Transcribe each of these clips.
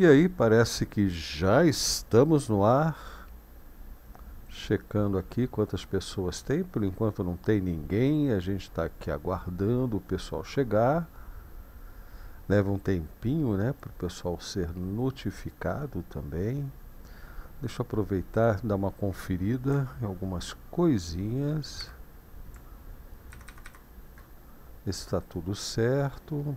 E aí, parece que já estamos no ar. Checando aqui quantas pessoas tem. Por enquanto não tem ninguém. A gente está aqui aguardando o pessoal chegar. Leva um tempinho né, para o pessoal ser notificado também. Deixa eu aproveitar dar uma conferida em algumas coisinhas. Está tudo certo.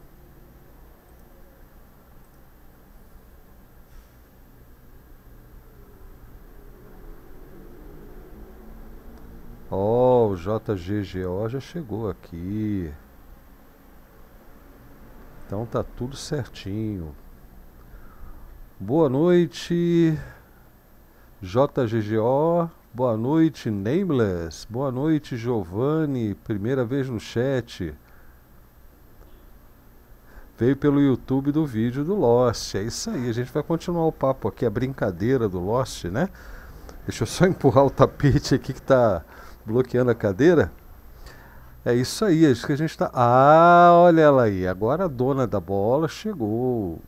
JGGO já chegou aqui. Então tá tudo certinho. Boa noite, JGGO. Boa noite, Nameless. Boa noite, Giovanni. Primeira vez no chat. Veio pelo YouTube do vídeo do Lost. É isso aí. A gente vai continuar o papo aqui, a brincadeira do Lost, né? Deixa eu só empurrar o tapete aqui que tá bloqueando a cadeira. É isso aí, é isso que a gente está. Ah, olha ela aí. Agora a dona da bola chegou.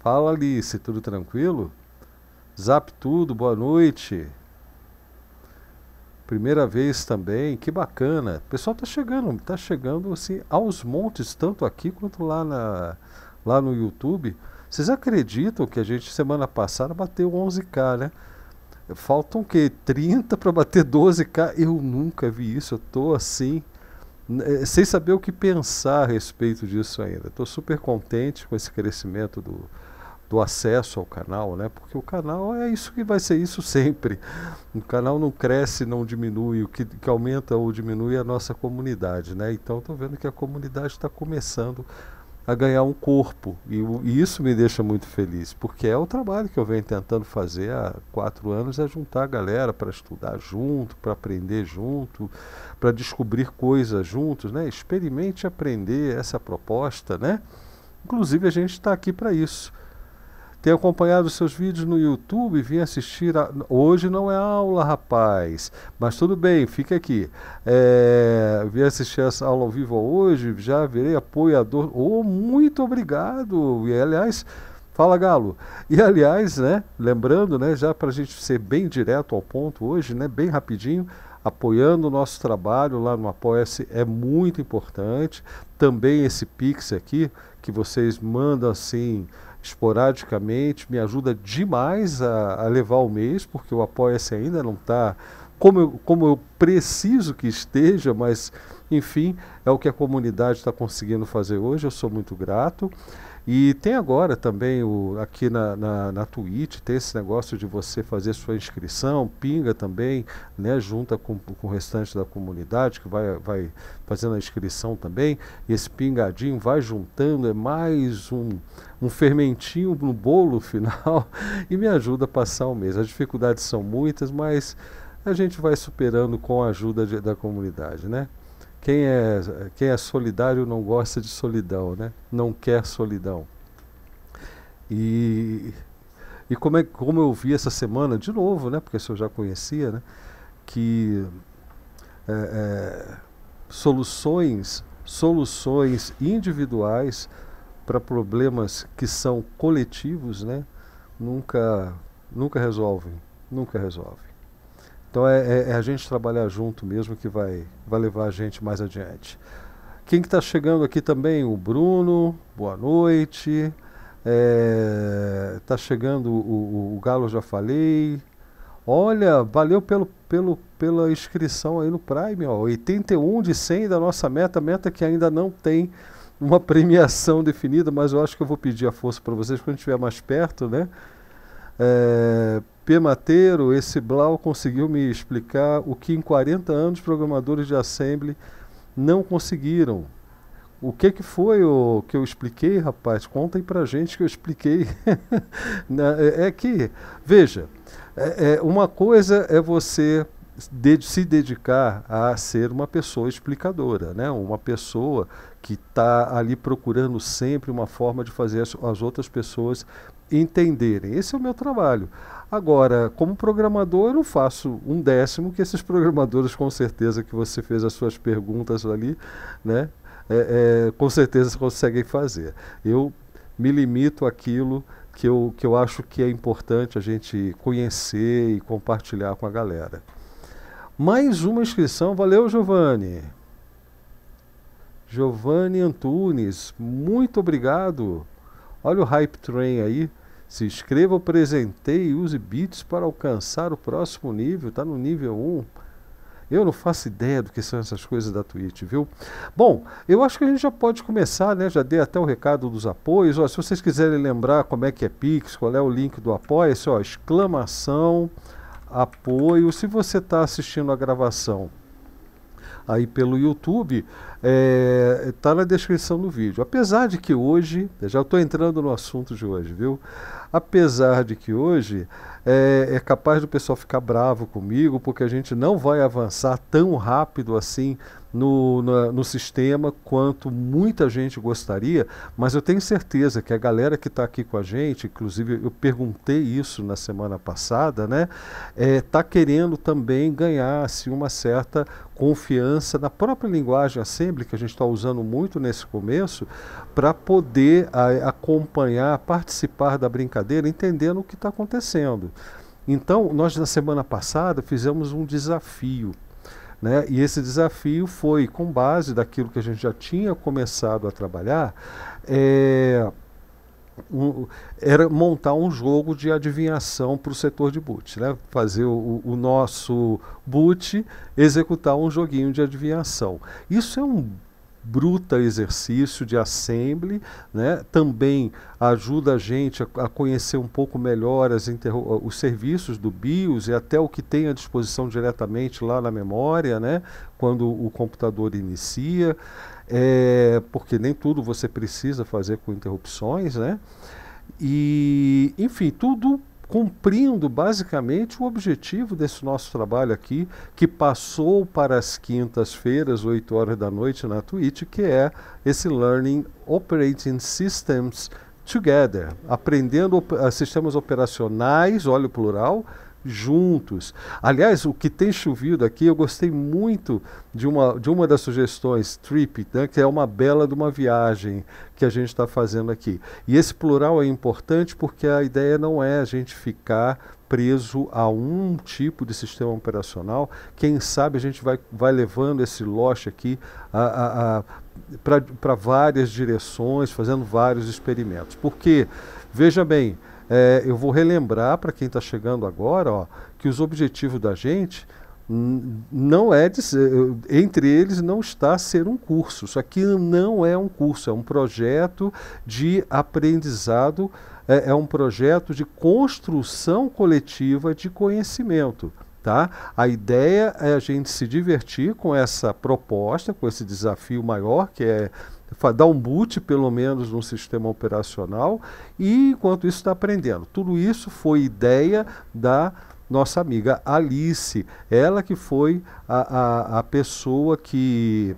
Fala Alice, tudo tranquilo? Zap tudo, boa noite. Primeira vez também, que bacana. O pessoal tá chegando, tá chegando assim aos montes, tanto aqui quanto lá, na, lá no YouTube. Vocês acreditam que a gente semana passada bateu 11k, né? Faltam o quê? 30 para bater 12K? Eu nunca vi isso, eu tô assim, eh, sem saber o que pensar a respeito disso ainda. Estou super contente com esse crescimento do, do acesso ao canal, né? Porque o canal é isso que vai ser isso sempre. O canal não cresce, não diminui, o que, que aumenta ou diminui é a nossa comunidade, né? Então estou vendo que a comunidade está começando a a ganhar um corpo. E, e, isso me deixa muito feliz, porque é o trabalho que eu venho tentando fazer há quatro anos, é juntar a galera para estudar junto, para aprender junto, para descobrir coisas juntos, né? Experimente aprender essa proposta, né? Inclusive a gente está aqui para isso tem acompanhado seus vídeos no YouTube vim assistir. A... Hoje não é aula, rapaz, mas tudo bem, fica aqui. É... Vim assistir essa aula ao vivo hoje, já virei apoiador. Oh, muito obrigado! E aliás, fala Galo. E aliás, né, lembrando, né, já para a gente ser bem direto ao ponto hoje, né, bem rapidinho apoiando o nosso trabalho lá no Apoia-se é muito importante. Também esse Pix aqui, que vocês mandam assim esporadicamente, me ajuda demais a, a levar o mês, porque o Apoia-se ainda não está como como eu preciso que esteja, mas enfim, é o que a comunidade está conseguindo fazer hoje. Eu sou muito grato. E tem agora também o, aqui na, na, na Twitch, tem esse negócio de você fazer sua inscrição, pinga também, né, junta com, com o restante da comunidade que vai, vai fazendo a inscrição também. E esse pingadinho vai juntando, é mais um, um fermentinho no bolo final e me ajuda a passar o mês. As dificuldades são muitas, mas a gente vai superando com a ajuda de, da comunidade, né? Quem é, quem é solidário não gosta de solidão, né? não quer solidão. E, e como, é, como eu vi essa semana, de novo, né? porque isso eu já conhecia, né? que é, é, soluções, soluções individuais para problemas que são coletivos né? nunca, nunca resolvem. Nunca resolvem. Então é, é, é, a gente trabalhar junto mesmo que vai, vai levar a gente mais adiante. Quem está chegando aqui também? O Bruno, boa noite. Está é, tá chegando o, o, o, Galo, já falei. Olha, valeu pelo, pelo, pela inscrição aí no Prime, ó, 81 de 100 da nossa meta, meta que ainda não tem uma premiação definida, mas eu acho que eu vou pedir a força para vocês quando estiver mais perto, né? É, P. Mateiro, esse Blau conseguiu me explicar o que em 40 anos programadores de assembly não conseguiram. O que, que foi o que eu expliquei, rapaz? Conta aí pra gente que eu expliquei. É, é que, veja, é, é, uma coisa é você de, se dedicar a ser uma pessoa explicadora, né? uma pessoa que está ali procurando sempre uma forma de fazer as, as outras pessoas entenderem. Esse é o meu trabalho. Agora, como programador, eu não faço um décimo que esses programadores, com certeza, que você fez as suas perguntas ali, né? É, é, com certeza conseguem fazer. Eu me limito àquilo que eu, que eu acho que é importante a gente conhecer e compartilhar com a galera. Mais uma inscrição. Valeu, Giovanni. Giovanni Antunes, muito obrigado. Olha o hype train aí. Se inscreva, presenteie e use bits para alcançar o próximo nível. Está no nível 1. Eu não faço ideia do que são essas coisas da Twitch, viu? Bom, eu acho que a gente já pode começar, né? Já dei até o recado dos apoios. Ó, se vocês quiserem lembrar como é que é Pix, qual é o link do apoio, é ó, exclamação, apoio. Se você está assistindo a gravação aí pelo YouTube, está é, tá na descrição do vídeo. Apesar de que hoje, já estou entrando no assunto de hoje, viu? Apesar de que hoje é, é, capaz do pessoal ficar bravo comigo, porque a gente não vai avançar tão rápido assim no, no sistema quanto muita gente gostaria, mas eu tenho certeza que a galera que está aqui com a gente, inclusive eu perguntei isso na semana passada, né, está é, tá querendo também ganhar assim, uma certa confiança na própria linguagem assembly que a gente está usando muito nesse começo para poder a, acompanhar, participar da brincadeira, entendendo o que está acontecendo. Então, nós na semana passada fizemos um desafio né? E esse desafio foi, com base daquilo que a gente já tinha começado a trabalhar, é, um, era montar um jogo de adivinhação para o setor de boot, né? fazer o, o, nosso boot executar um joguinho de adivinhação. Isso é um bruta exercício de assembly, né? também ajuda a gente a, a conhecer um pouco melhor os serviços do BIOS e até o que tem à disposição diretamente lá na memória, né? quando o computador inicia, é, porque nem tudo você precisa fazer com interrupções, né? E, enfim, tudo cumprindo basicamente o objetivo desse nosso trabalho aqui, que passou para as quintas-feiras, 8 horas da noite na Twitch, que é esse Learning Operating Systems Together, aprendendo op ah, sistemas operacionais, olha o plural, juntos. Aliás, o que tem chovido aqui, eu gostei muito de uma, de uma das sugestões, trip, né, que é uma bela de uma viagem que a gente está fazendo aqui. E esse plural é importante porque a ideia não é a gente ficar preso a um tipo de sistema operacional. Quem sabe a gente vai, vai levando esse lote aqui para várias direções, fazendo vários experimentos. Porque, veja bem, é, eu vou relembrar para quem está chegando agora ó, que os objetivos da gente não é de, entre eles não está ser um curso. Isso aqui não é um curso, é um projeto de aprendizado, é, é um projeto de construção coletiva de conhecimento. Tá? A ideia é a gente se divertir com essa proposta, com esse desafio maior que é dar um boot pelo menos no sistema operacional e enquanto isso está aprendendo. Tudo isso foi ideia da nossa amiga Alice, ela que foi a, a, a pessoa que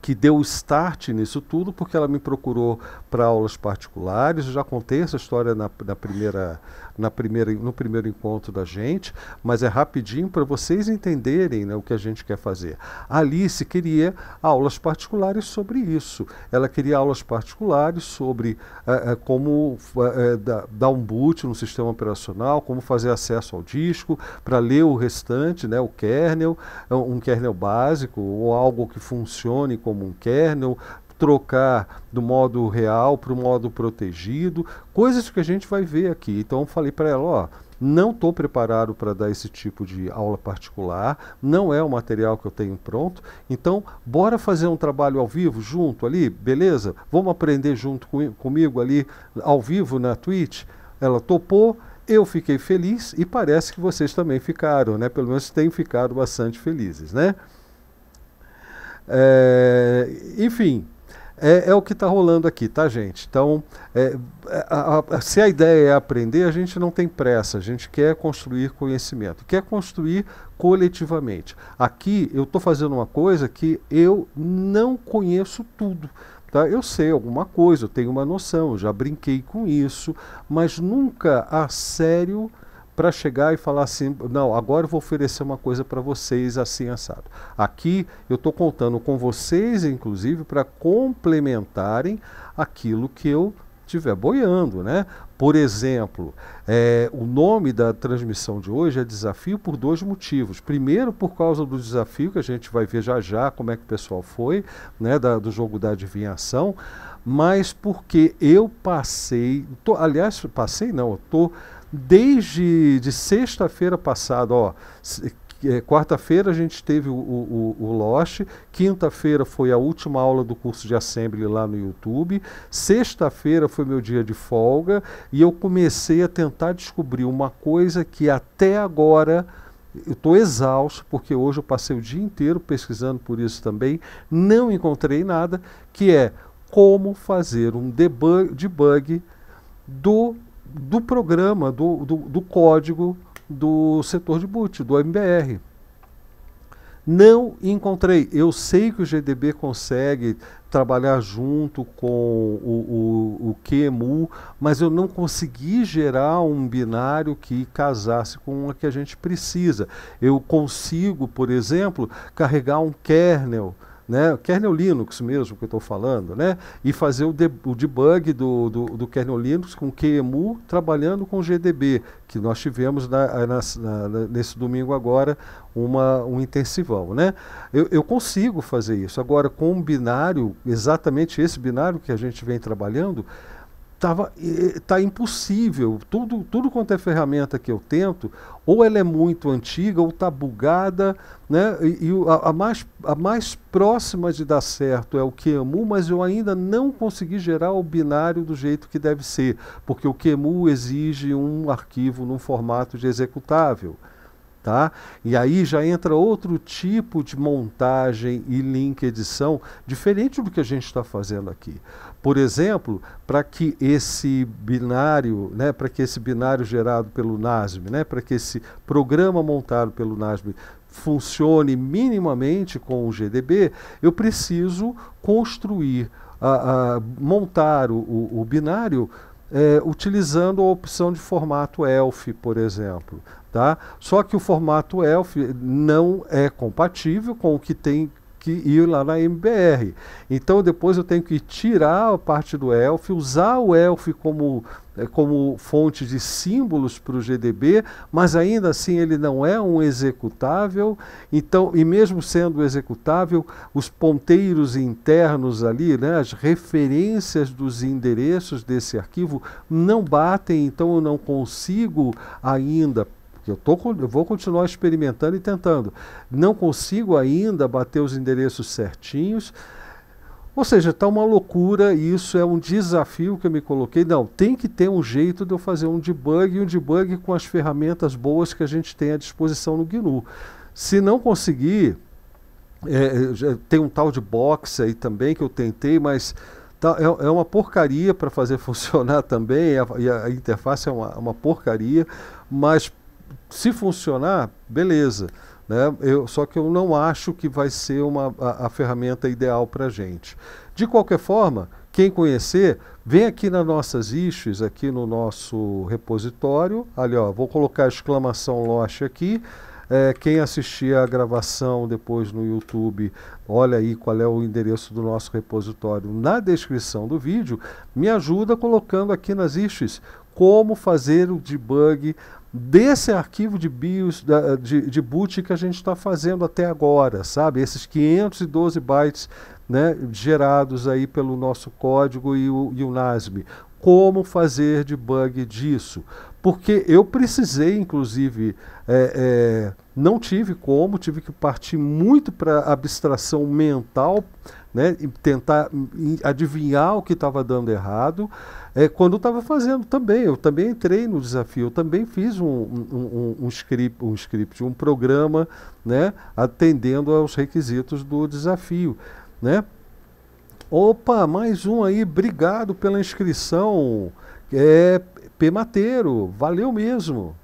que deu o start nisso tudo, porque ela me procurou para aulas particulares. Eu já contei essa história na, na, primeira, na primeira, no primeiro encontro da gente, mas é rapidinho para vocês entenderem né, o que a gente quer fazer. A Alice queria aulas particulares sobre isso. Ela queria aulas particulares sobre é, é, como é, dar um boot no sistema operacional, como fazer acesso ao disco, para ler o restante, né, o kernel, um kernel básico ou algo que funcione como um kernel, trocar do modo real para o modo protegido, coisas que a gente vai ver aqui. Então falei para ela, ó, não estou preparado para dar esse tipo de aula particular, não é o material que eu tenho pronto, então bora fazer um trabalho ao vivo junto ali, beleza? Vamos aprender junto com, comigo ali ao vivo na Twitch? Ela topou, eu fiquei feliz e parece que vocês também ficaram, né? Pelo menos têm ficado bastante felizes, né? É, enfim, é, é o que está rolando aqui, tá, gente? Então, é, é a, a, se a ideia é aprender, a gente não tem pressa, a gente quer construir conhecimento, quer construir coletivamente. Aqui eu estou fazendo uma coisa que eu não conheço tudo. Tá? Eu sei alguma coisa, eu tenho uma noção, eu já brinquei com isso, mas nunca a sério para chegar e falar assim, não, agora eu vou oferecer uma coisa para vocês assim assado. Aqui eu estou contando com vocês, inclusive, para complementarem aquilo que eu estiver boiando, né? Por exemplo, é, o nome da transmissão de hoje é desafio por dois motivos. Primeiro, por causa do desafio que a gente vai ver já já como é que o pessoal foi, né? Da, do jogo da adivinhação, mas porque eu passei, tô, aliás, passei não, eu estou desde de sexta-feira passada, ó, é, quarta-feira a gente teve o, o, o Lost, quinta-feira foi a última aula do curso de Assembly lá no YouTube, sexta-feira foi meu dia de folga e eu comecei a tentar descobrir uma coisa que até agora eu estou exausto, porque hoje eu passei o dia inteiro pesquisando por isso também, não encontrei nada, que é como fazer um debug, debug do do programa, do, do, do código do setor de boot, do MBR. Não encontrei. Eu sei que o GDB consegue trabalhar junto com o, o, o QEMU, mas eu não consegui gerar um binário que casasse com o que a gente precisa. Eu consigo, por exemplo, carregar um kernel né, kernel Linux mesmo que eu estou falando, né, e fazer o, de, o debug do, do, do, kernel Linux com QEMU trabalhando com GDB, que nós tivemos na, eh, na, na, nesse domingo agora uma, um intensivão. Né. Eu, eu consigo fazer isso. Agora, com um binário, exatamente esse binário que a gente vem trabalhando, tava eh, eh, tá impossível tudo tudo quanto é ferramenta que eu tento ou ela é muito antiga ou está bugada, né? E, e a, a, mais, a mais próxima de dar certo é o QEMU, mas eu ainda não consegui gerar o binário do jeito que deve ser, porque o QEMU exige um arquivo num formato de executável. Tá? E aí já entra outro tipo de montagem e link edição, diferente do que a gente está fazendo aqui por exemplo, para que esse binário, né, para que esse binário gerado pelo NASB, né, para que esse programa montado pelo NASB funcione minimamente com o GDB, eu preciso construir, a, a montar o, o binário é, utilizando a opção de formato ELF, por exemplo. Tá? Só que o formato ELF não é compatível com o que tem que ir lá na MBR. Então depois eu tenho que tirar a parte do ELF, usar o ELF como, eh, como fonte de símbolos para o GDB, mas ainda assim ele não é um executável. Então, e mesmo sendo executável, os ponteiros internos ali, né, as referências dos endereços desse arquivo não batem, então eu não consigo ainda eu, tô, eu vou continuar experimentando e tentando. Não consigo ainda bater os endereços certinhos. Ou seja, está uma loucura e isso é um desafio que eu me coloquei. Não, tem que ter um jeito de eu fazer um debug e um debug com as ferramentas boas que a gente tem à disposição no GNU. Se não conseguir, é, é tem um tal de box aí também que eu tentei, mas tá, é, é, uma porcaria para fazer funcionar também. A, a, interface é uma, uma porcaria, mas se funcionar, beleza. Né? Eu, só que eu não acho que vai ser uma, a, a ferramenta ideal para a gente. De qualquer forma, quem conhecer, vem aqui nas nossas issues, aqui no nosso repositório. Ali, ó, vou colocar a exclamação Loche aqui. É, quem assistir a gravação depois no YouTube, olha aí qual é o endereço do nosso repositório na descrição do vídeo. Me ajuda colocando aqui nas issues como fazer o debug desse arquivo de BIOS, de, de boot que a gente está fazendo até agora, sabe? Esses 512 bytes né, gerados aí pelo nosso código e o, e o NASB. Como fazer debug disso? Porque eu precisei, inclusive, é, é, não tive como, tive que partir muito para abstração mental né, e tentar adivinhar o que estava dando errado, é, quando estava fazendo também. Eu também entrei no desafio, eu também fiz um, um, um, um, script, um script, um programa, né, atendendo aos requisitos do desafio, né. Opa, mais um aí, obrigado pela inscrição, é valeu mesmo.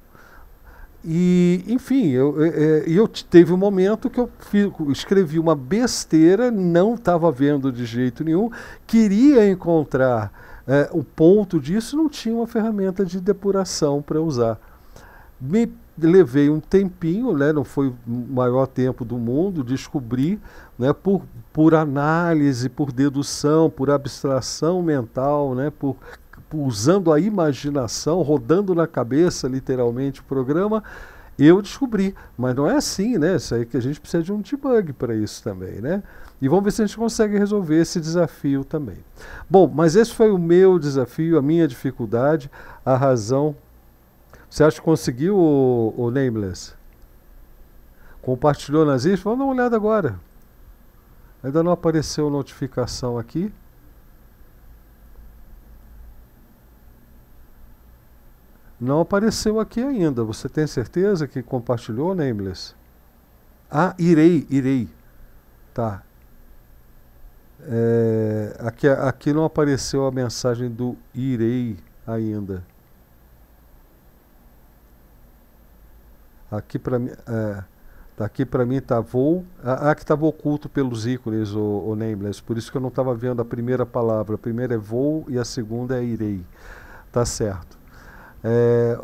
E, enfim, eu, é, é, eu, eu, teve um momento que eu fico, escrevi uma besteira, não estava vendo de jeito nenhum, queria encontrar é, o ponto disso, não tinha uma ferramenta de depuração para usar. Me levei um tempinho, né, não foi o maior tempo do mundo, descobri né, por, por análise, por dedução, por abstração mental, né, por Tipo, usando a imaginação, rodando na cabeça, literalmente, o programa, eu descobri. Mas não é assim, né? Isso aí que a gente precisa de um debug para isso também, né? E vamos ver se a gente consegue resolver esse desafio também. Bom, mas esse foi o meu desafio, a minha dificuldade, a razão. Você acha que conseguiu o, o Nameless? Compartilhou nas islas? Vamos dar uma olhada agora. Ainda não apareceu notificação aqui. não apareceu aqui ainda. Você tem certeza que compartilhou, Nameless? Ah, irei, irei. Tá. É, aqui, aqui não apareceu a mensagem do irei ainda. Aqui para mim. É, Aqui para mim tá voo. Ah, que estava oculto pelos ícones, o, o Nameless. Por isso que eu não estava vendo a primeira palavra. A primeira é voo e a segunda é irei. Tá certo. É,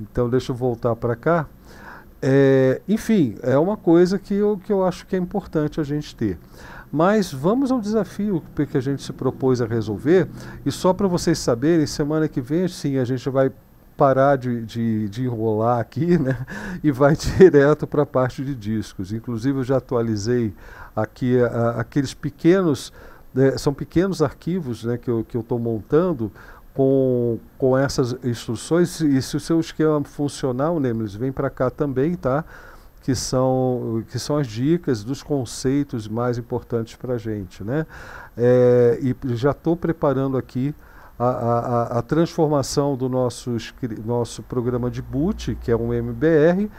então deixa eu voltar para cá. É, enfim, é uma coisa que eu, que eu acho que é importante a gente ter. Mas vamos ao desafio que a gente se propôs a resolver. E só para vocês saberem, semana que vem, sim, a gente vai parar de, de, de, enrolar aqui né? e vai direto para a parte de discos. Inclusive, eu já atualizei aqui a, aqueles pequenos, né, são pequenos arquivos né, que eu estou montando com, com essas instruções, e se o seu esquema funcionar o se vem para cá também, tá? Que são, que são as dicas dos conceitos mais importantes para a gente, né? É, e já estou preparando aqui a, a, a, transformação do nosso, nosso programa de boot, que é um MBR,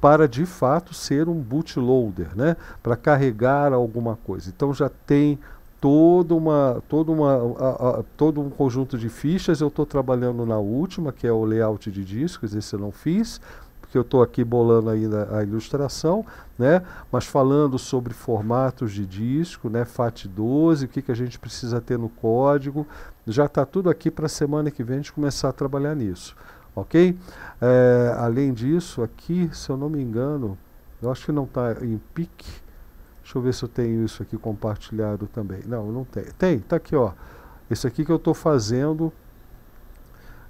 para de fato ser um bootloader, né? Para carregar alguma coisa. Então já tem toda uma, toda uma, a, a, todo um conjunto de fichas. Eu estou trabalhando na última, que é o layout de discos, esse eu não fiz, porque eu estou aqui bolando ainda a ilustração, né? mas falando sobre formatos de disco, né? FAT12, o que, que a gente precisa ter no código. Já está tudo aqui para a semana que vem a gente começar a trabalhar nisso. Ok? É, além disso, aqui, se eu não me engano, eu acho que não está em pique Deixa eu ver se eu tenho isso aqui compartilhado também. Não, não tem. Tem, tá aqui, ó. Esse aqui que eu estou fazendo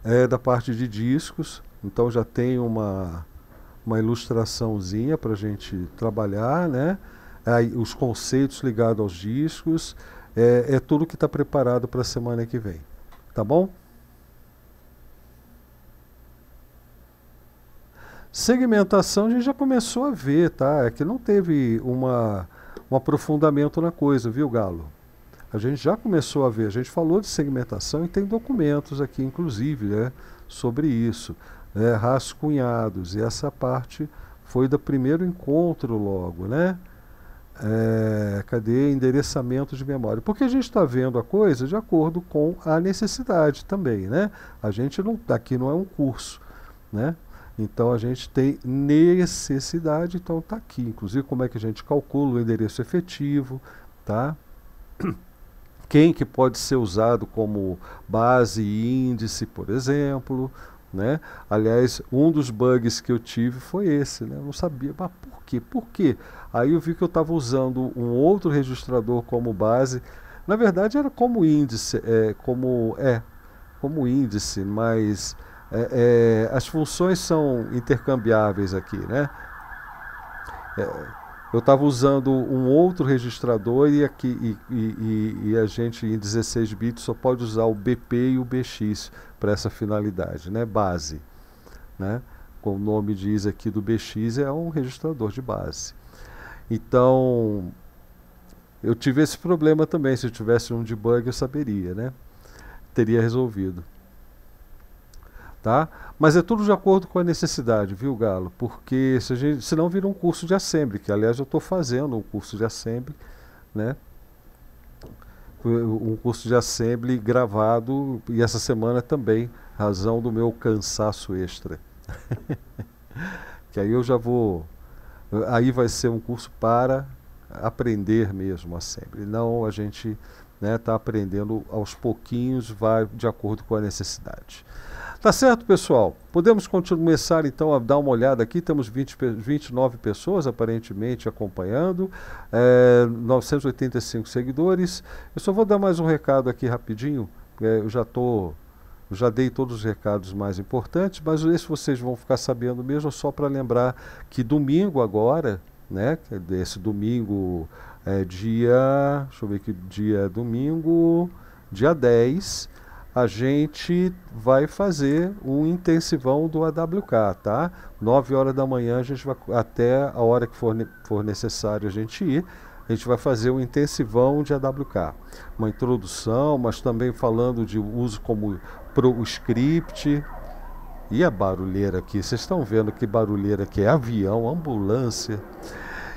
é da parte de discos. Então já tem uma, uma ilustraçãozinha para a gente trabalhar, né? Aí, os conceitos ligados aos discos. É, é tudo que está preparado para a semana que vem. Tá bom? Segmentação a gente já começou a ver, tá? É que não teve uma um aprofundamento na coisa, viu, Galo? A gente já começou a ver, a gente falou de segmentação e tem documentos aqui, inclusive, né, sobre isso, né, rascunhados. E essa parte foi do primeiro encontro logo, né? É, cadê endereçamento de memória? Porque a gente está vendo a coisa de acordo com a necessidade também, né? A gente não, aqui não é um curso, né? Então a gente tem necessidade, então está aqui. Inclusive, como é que a gente calcula o endereço efetivo, tá? Quem que pode ser usado como base e índice, por exemplo, né? Aliás, um dos bugs que eu tive foi esse, né? Eu não sabia, mas por quê? Por quê? Aí eu vi que eu estava usando um outro registrador como base. Na verdade, era como índice, é, como é, como índice, mas é, é, as funções são intercambiáveis aqui, né? É, eu estava usando um outro registrador e aqui e, e, e, a gente em 16 bits só pode usar o BP e o BX para essa finalidade, né? Base, né? Como o nome diz aqui do BX é um registrador de base. Então eu tive esse problema também. Se eu tivesse um debug eu saberia, né? Teria resolvido. Tá? Mas é tudo de acordo com a necessidade, viu, Galo? Porque se a gente, senão vira um curso de assembly, que aliás eu estou fazendo um curso de assembly, né? Um curso de assembly gravado e essa semana também, razão do meu cansaço extra. que aí eu já vou. Aí vai ser um curso para aprender mesmo assembly. Não a gente está né, tá aprendendo aos pouquinhos, vai de acordo com a necessidade. Tá certo, pessoal? Podemos começar então a dar uma olhada aqui. Temos 20, 29 pessoas aparentemente acompanhando, é, eh, 985 seguidores. Eu só vou dar mais um recado aqui rapidinho. É, eu já tô, eu já dei todos os recados mais importantes, mas esse vocês vão ficar sabendo mesmo só para lembrar que domingo agora, né? É esse domingo é dia, deixa eu ver que dia é domingo, dia 10 a gente vai fazer um intensivão do AWK, tá? 9 horas da manhã a gente vai até a hora que for, for necessário a gente ir. A gente vai fazer um intensivão de AWK, uma introdução, mas também falando de uso como pro script. E a barulheira aqui, vocês estão vendo que barulheira que é avião, ambulância.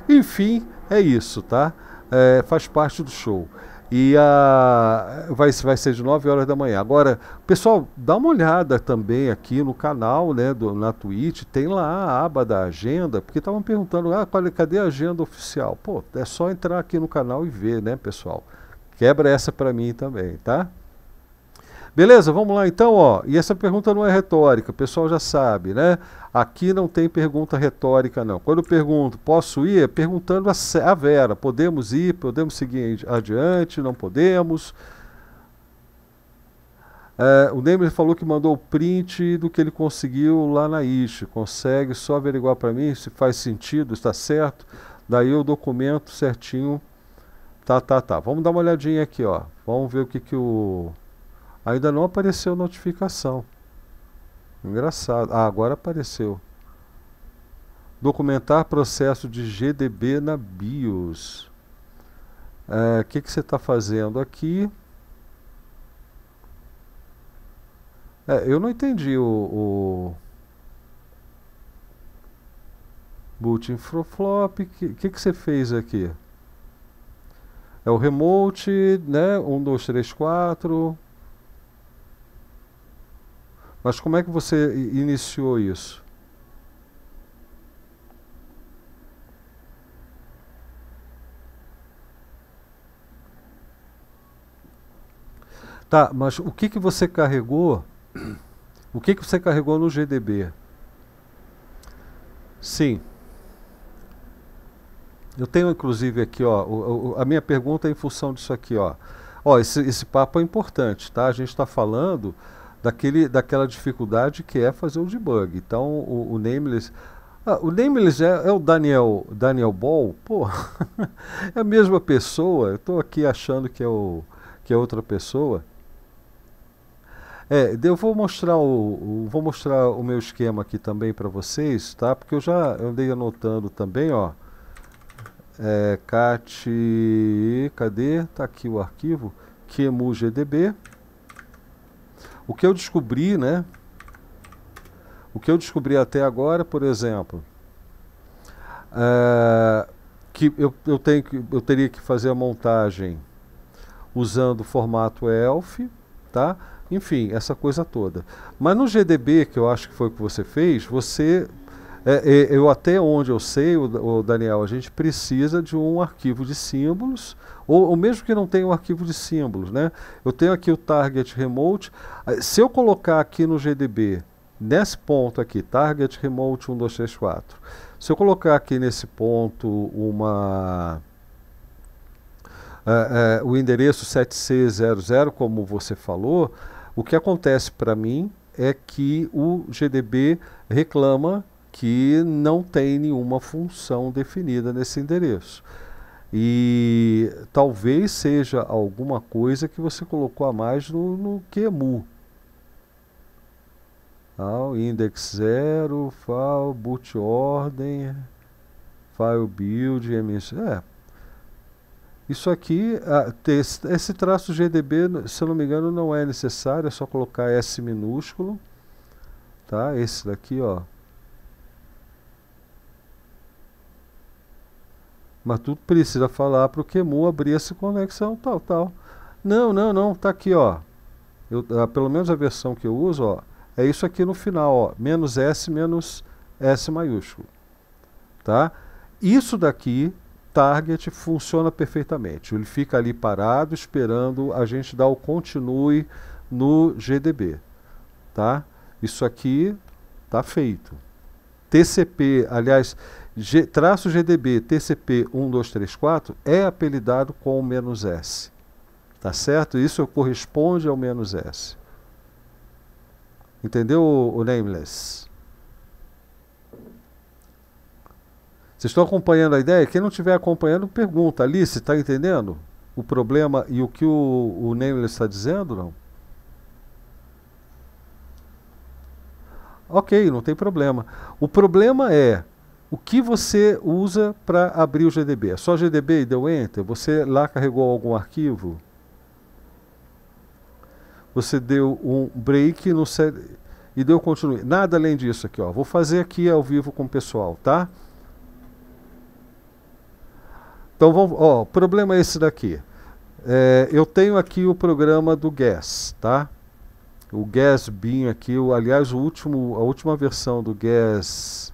Enfim, é isso, tá? É, faz parte do show. E a, vai, vai ser de 9 horas da manhã. Agora, pessoal, dá uma olhada também aqui no canal, né, do, na Twitch, tem lá a aba da agenda, porque estavam perguntando, ah, qual, é, cadê a agenda oficial? Pô, é só entrar aqui no canal e ver, né, pessoal? Quebra essa para mim também, tá? Beleza, vamos lá então, ó. E essa pergunta não é retórica, o pessoal já sabe, né? Aqui não tem pergunta retórica, não. Quando eu pergunto, posso ir? É perguntando a, a Vera, podemos ir, podemos seguir adiante, não podemos. É, o Neymar falou que mandou o print do que ele conseguiu lá na ISH. Consegue só averiguar para mim se faz sentido, está certo? Daí o documento certinho. Tá, tá, tá. Vamos dar uma olhadinha aqui, ó. Vamos ver o que, que o. Ainda não apareceu notificação. Engraçado. Ah, agora apareceu. Documentar processo de GDB na BIOS. É, o é, que, que você está fazendo aqui? É, eu não entendi o, o boot infroflop. O que, que, que você fez aqui? É o remote, né? 1, 2, 3, 4. Mas como é que você iniciou isso? Tá, mas o que, que você carregou? O que, que você carregou no GDB? Sim. Eu tenho inclusive aqui, ó, o, o, a minha pergunta é em função disso aqui, ó. Ó, esse, esse papo é importante, tá? A gente está falando daquele, daquela dificuldade que é fazer o debug. Então o, o Nameless. Ah, o Nameless é, é, o Daniel, Daniel Ball? Pô, é a mesma pessoa. Eu estou aqui achando que é, o, que é outra pessoa. É, eu vou mostrar o, o, vou mostrar o meu esquema aqui também para vocês, tá? Porque eu já andei anotando também, ó. É, cat, cadê? Tá aqui o arquivo, QEMU GDB. O que eu descobri, né? O que eu descobri até agora, por exemplo, é, que eu, eu, tenho que, eu teria que fazer a montagem usando o formato ELF, tá? Enfim, essa coisa toda. Mas no GDB, que eu acho que foi o que você fez, você é, é eu até onde eu sei, o, Daniel, a gente precisa de um arquivo de símbolos ou, ou mesmo que não tenha um arquivo de símbolos, né? Eu tenho aqui o target remote. Ah, se eu colocar aqui no GDB, nesse ponto aqui, target remote 1234, se eu colocar aqui nesse ponto uma... É, é, o endereço 7C00, como você falou, o que acontece para mim é que o GDB reclama que não tem nenhuma função definida nesse endereço. E talvez seja alguma coisa que você colocou a mais no, no QEMU. Ah, index 0, file, boot ordem, file build, ms. É. Isso aqui, ah, esse traço GDB, se eu não me engano, não é necessário, é só colocar S minúsculo. Tá? Esse daqui, ó. mas tu precisa falar para o QEMU abrir essa conexão, tal, tal. Não, não, não, tá aqui, ó. Eu, ah, pelo menos a versão que eu uso, ó, é isso aqui no final, ó, menos S, menos S maiúsculo. Tá? Isso daqui, target, funciona perfeitamente. Ele fica ali parado, esperando a gente dar o continue no GDB. Tá? Isso aqui tá feito. TCP, aliás, G, traço GDB TCP 1234 é apelidado com o menos S. Tá certo? Isso corresponde ao menos S. Entendeu o, o nameless? Vocês estão acompanhando a ideia? Quem não estiver acompanhando, pergunta. Alice, está entendendo o problema e o que o, o nameless está dizendo? Não? Ok, não tem problema. O problema é o que você usa para abrir o GDB? É só GDB e deu Enter? Você lá carregou algum arquivo? Você deu um break no e deu continue. Nada além disso aqui, ó. Vou fazer aqui ao vivo com o pessoal, tá? Então vamos, ó, o problema é esse daqui. É, eu tenho aqui o programa do Gas, tá? O Gas Bean aqui, o, aliás, o último, a última versão do Gas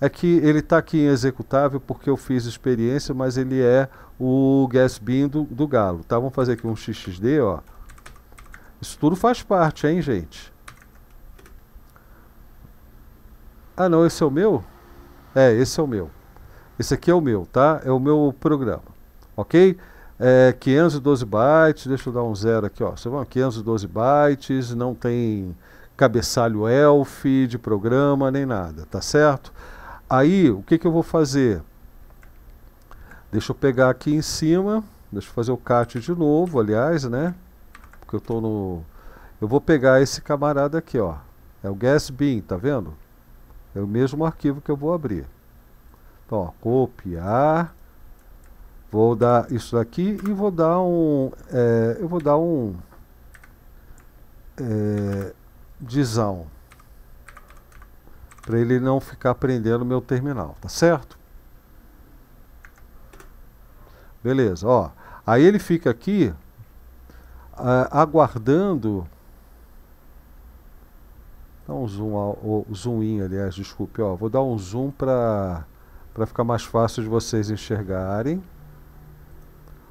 é que ele está aqui em executável porque eu fiz experiência, mas ele é o Guest bin do, do galo. Tá, vamos fazer aqui um xxd, ó. Isso tudo faz parte, hein, gente? Ah, não, esse é o meu? É, esse é o meu. Esse aqui é o meu, tá? É o meu programa, ok? É 512 bytes, deixa eu dar um zero aqui, ó. Você vai 512 bytes, não tem cabeçalho ELF de programa nem nada, tá certo? Aí, o que, que eu vou fazer? Deixa eu pegar aqui em cima, deixa eu fazer o cat de novo, aliás, né? Porque eu tô no... Eu vou pegar esse camarada aqui, ó. É o gasbin, tá vendo? É o mesmo arquivo que eu vou abrir. Então, ó, copiar. Vou dar isso daqui e vou dar um... É, eu vou dar um... É, disown para ele não ficar prendendo meu terminal, tá certo? Beleza, ó. Aí ele fica aqui uh, aguardando. Dá um zoom, ó, um zoom aliás, desculpe, ó. Vou dar um zoom para para ficar mais fácil de vocês enxergarem.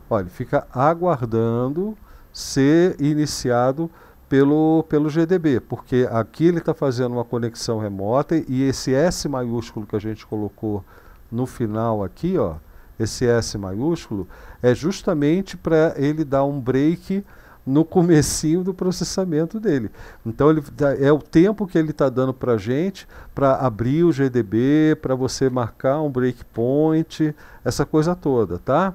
Olha, fica aguardando ser iniciado pelo, pelo GDB, porque aqui ele está fazendo uma conexão remota e esse S maiúsculo que a gente colocou no final aqui, ó, esse S maiúsculo, é justamente para ele dar um break no comecinho do processamento dele. Então ele tá, é o tempo que ele está dando para a gente para abrir o GDB, para você marcar um breakpoint, essa coisa toda, tá?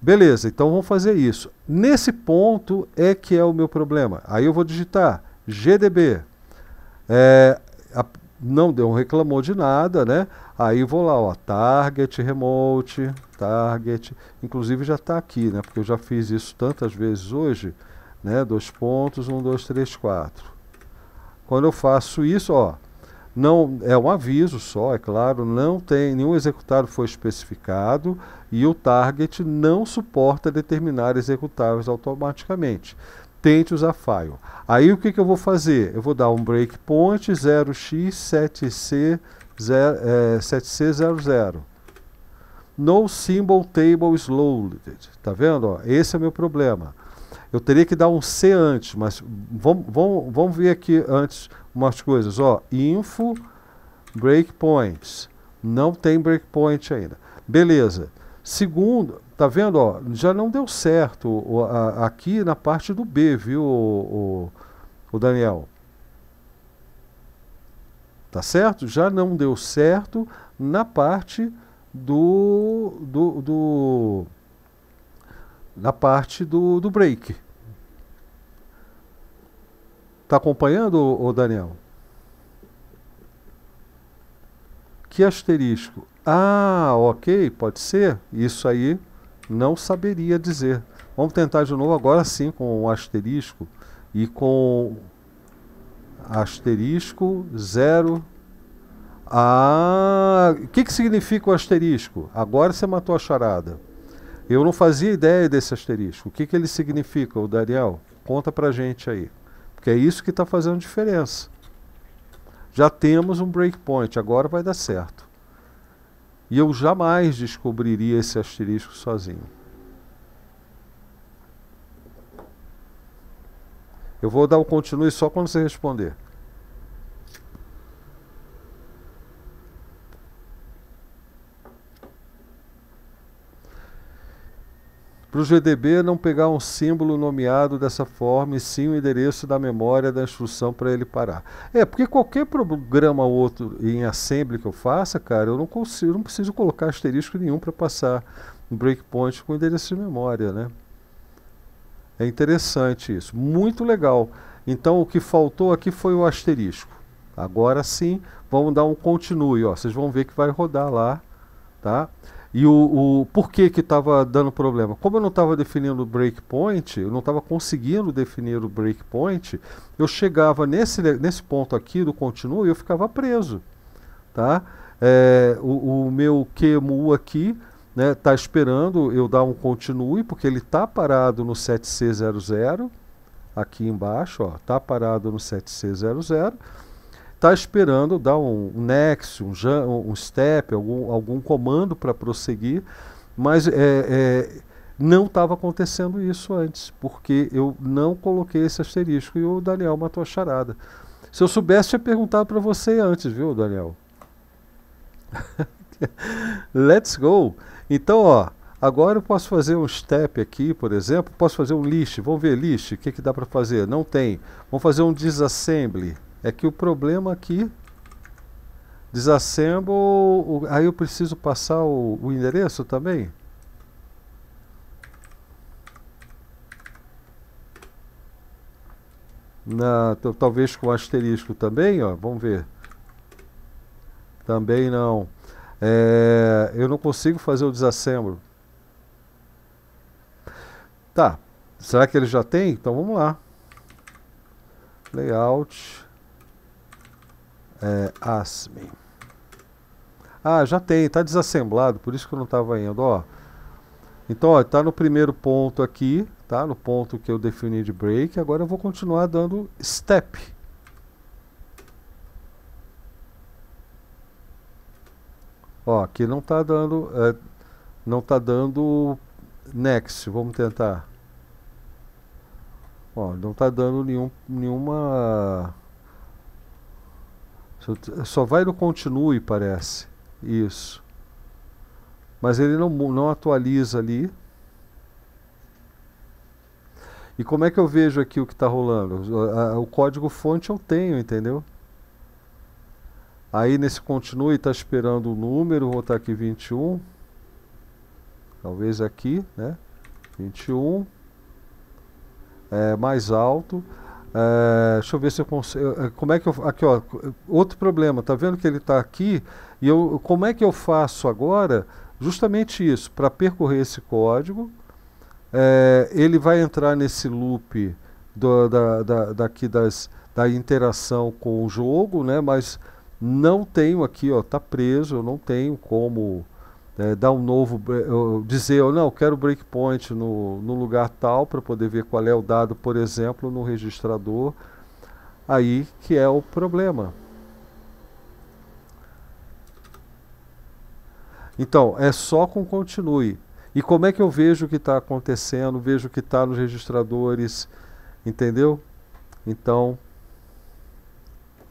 Beleza, então vamos fazer isso. Nesse ponto é que é o meu problema. Aí eu vou digitar GDB. É, a, não deu, reclamou de nada, né? Aí vou lá, ó, target, remote, target. Inclusive já está aqui, né? Porque eu já fiz isso tantas vezes hoje, né? Dois pontos, um, dois, três, quatro. Quando eu faço isso, ó, não é um aviso só, é claro, não tem nenhum executado foi especificado e o target não suporta determinar executáveis automaticamente. Tente usar file. Aí o que, que eu vou fazer? Eu vou dar um breakpoint 0x7C0, é, 7C00. No symbol table is loaded. Tá vendo? Ó, esse é o meu problema. Eu teria que dar um C antes, mas vamos, vamos, vamos ver aqui antes umas coisas. Ó, info breakpoints. Não tem breakpoint ainda. Beleza. Segundo, tá vendo? Ó, já não deu certo ó, a, aqui na parte do B, viu, o, o, o Daniel? Tá certo? Já não deu certo na parte do, do, do na parte do, do break. Tá acompanhando, o Daniel? Que asterisco? Ah, ok, pode ser. Isso aí não saberia dizer. Vamos tentar de novo agora sim com um asterisco e com asterisco zero. Ah, o que, que significa o asterisco? Agora você matou a charada. Eu não fazia ideia desse asterisco. O que, que ele significa, o Daniel? Conta pra gente aí. Porque é isso que está fazendo diferença. Já temos um breakpoint, agora vai dar certo. E eu jamais descobriria esse asterisco sozinho. Eu vou dar o continue só quando você responder. para o GDB não pegar um símbolo nomeado dessa forma e sim o endereço da memória da instrução para ele parar. É, porque qualquer programa ou outro em assembly que eu faça, cara, eu não consigo, não preciso colocar asterisco nenhum para passar um breakpoint com endereço de memória, né? É interessante isso, muito legal. Então o que faltou aqui foi o asterisco. Agora sim, vamos dar um continue, ó. Vocês vão ver que vai rodar lá, tá? E o, o por que que estava dando problema? Como eu não estava definindo o breakpoint, eu não estava conseguindo definir o breakpoint, eu chegava nesse, nesse ponto aqui do continuo e eu ficava preso. Tá? É, o, o meu QMU aqui está né, tá esperando eu dar um continue, porque ele está parado no 7C00, aqui embaixo, está parado no 7C00, está esperando dar um next, um, um step, algum, algum comando para prosseguir, mas é, é, não estava acontecendo isso antes, porque eu não coloquei esse asterisco e o Daniel matou a charada. Se eu soubesse, eu tinha perguntado para você antes, viu, Daniel? Let's go! Então, ó, agora eu posso fazer um step aqui, por exemplo, posso fazer um list, vamos ver list, o que, que dá para fazer? Não tem. Vamos fazer um disassembly. É que o problema aqui é desassemble, aí eu preciso passar o, o endereço também? Na, talvez com asterisco também, ó, vamos ver. Também não. É, eu não consigo fazer o desassembro. Tá. Será que ele já tem? Então vamos lá. Layout é, ASME. Ah, já tem, está desassemblado, por isso que eu não estava indo. Ó. Então, está no primeiro ponto aqui, tá? no ponto que eu defini de break. Agora eu vou continuar dando step. Ó, aqui não está dando, é, não está dando next. Vamos tentar. Ó, não está dando nenhum, nenhuma só vai no continue, parece. Isso. Mas ele não, não atualiza ali. E como é que eu vejo aqui o que está rolando? O, o código fonte eu tenho, entendeu? Aí nesse continue está esperando o número, vou botar aqui 21. Talvez aqui, né? 21. É, mais alto. Ah, deixa eu ver se eu consigo. Eh, como é que eu. Aqui, ó. Outro problema. Tá vendo que ele está aqui? E eu, como é que eu faço agora justamente isso? Para percorrer esse código, eh, ele vai entrar nesse loop do, da, da, daqui das, da interação com o jogo, né? Mas não tenho aqui, ó. Tá preso, eu não tenho como é, dar um novo, é, dizer, eu não, quero breakpoint no, no lugar tal para poder ver qual é o dado, por exemplo, no registrador, aí que é o problema. Então, é só com continue. E como é que eu vejo o que está acontecendo, vejo o que está nos registradores, entendeu? Então,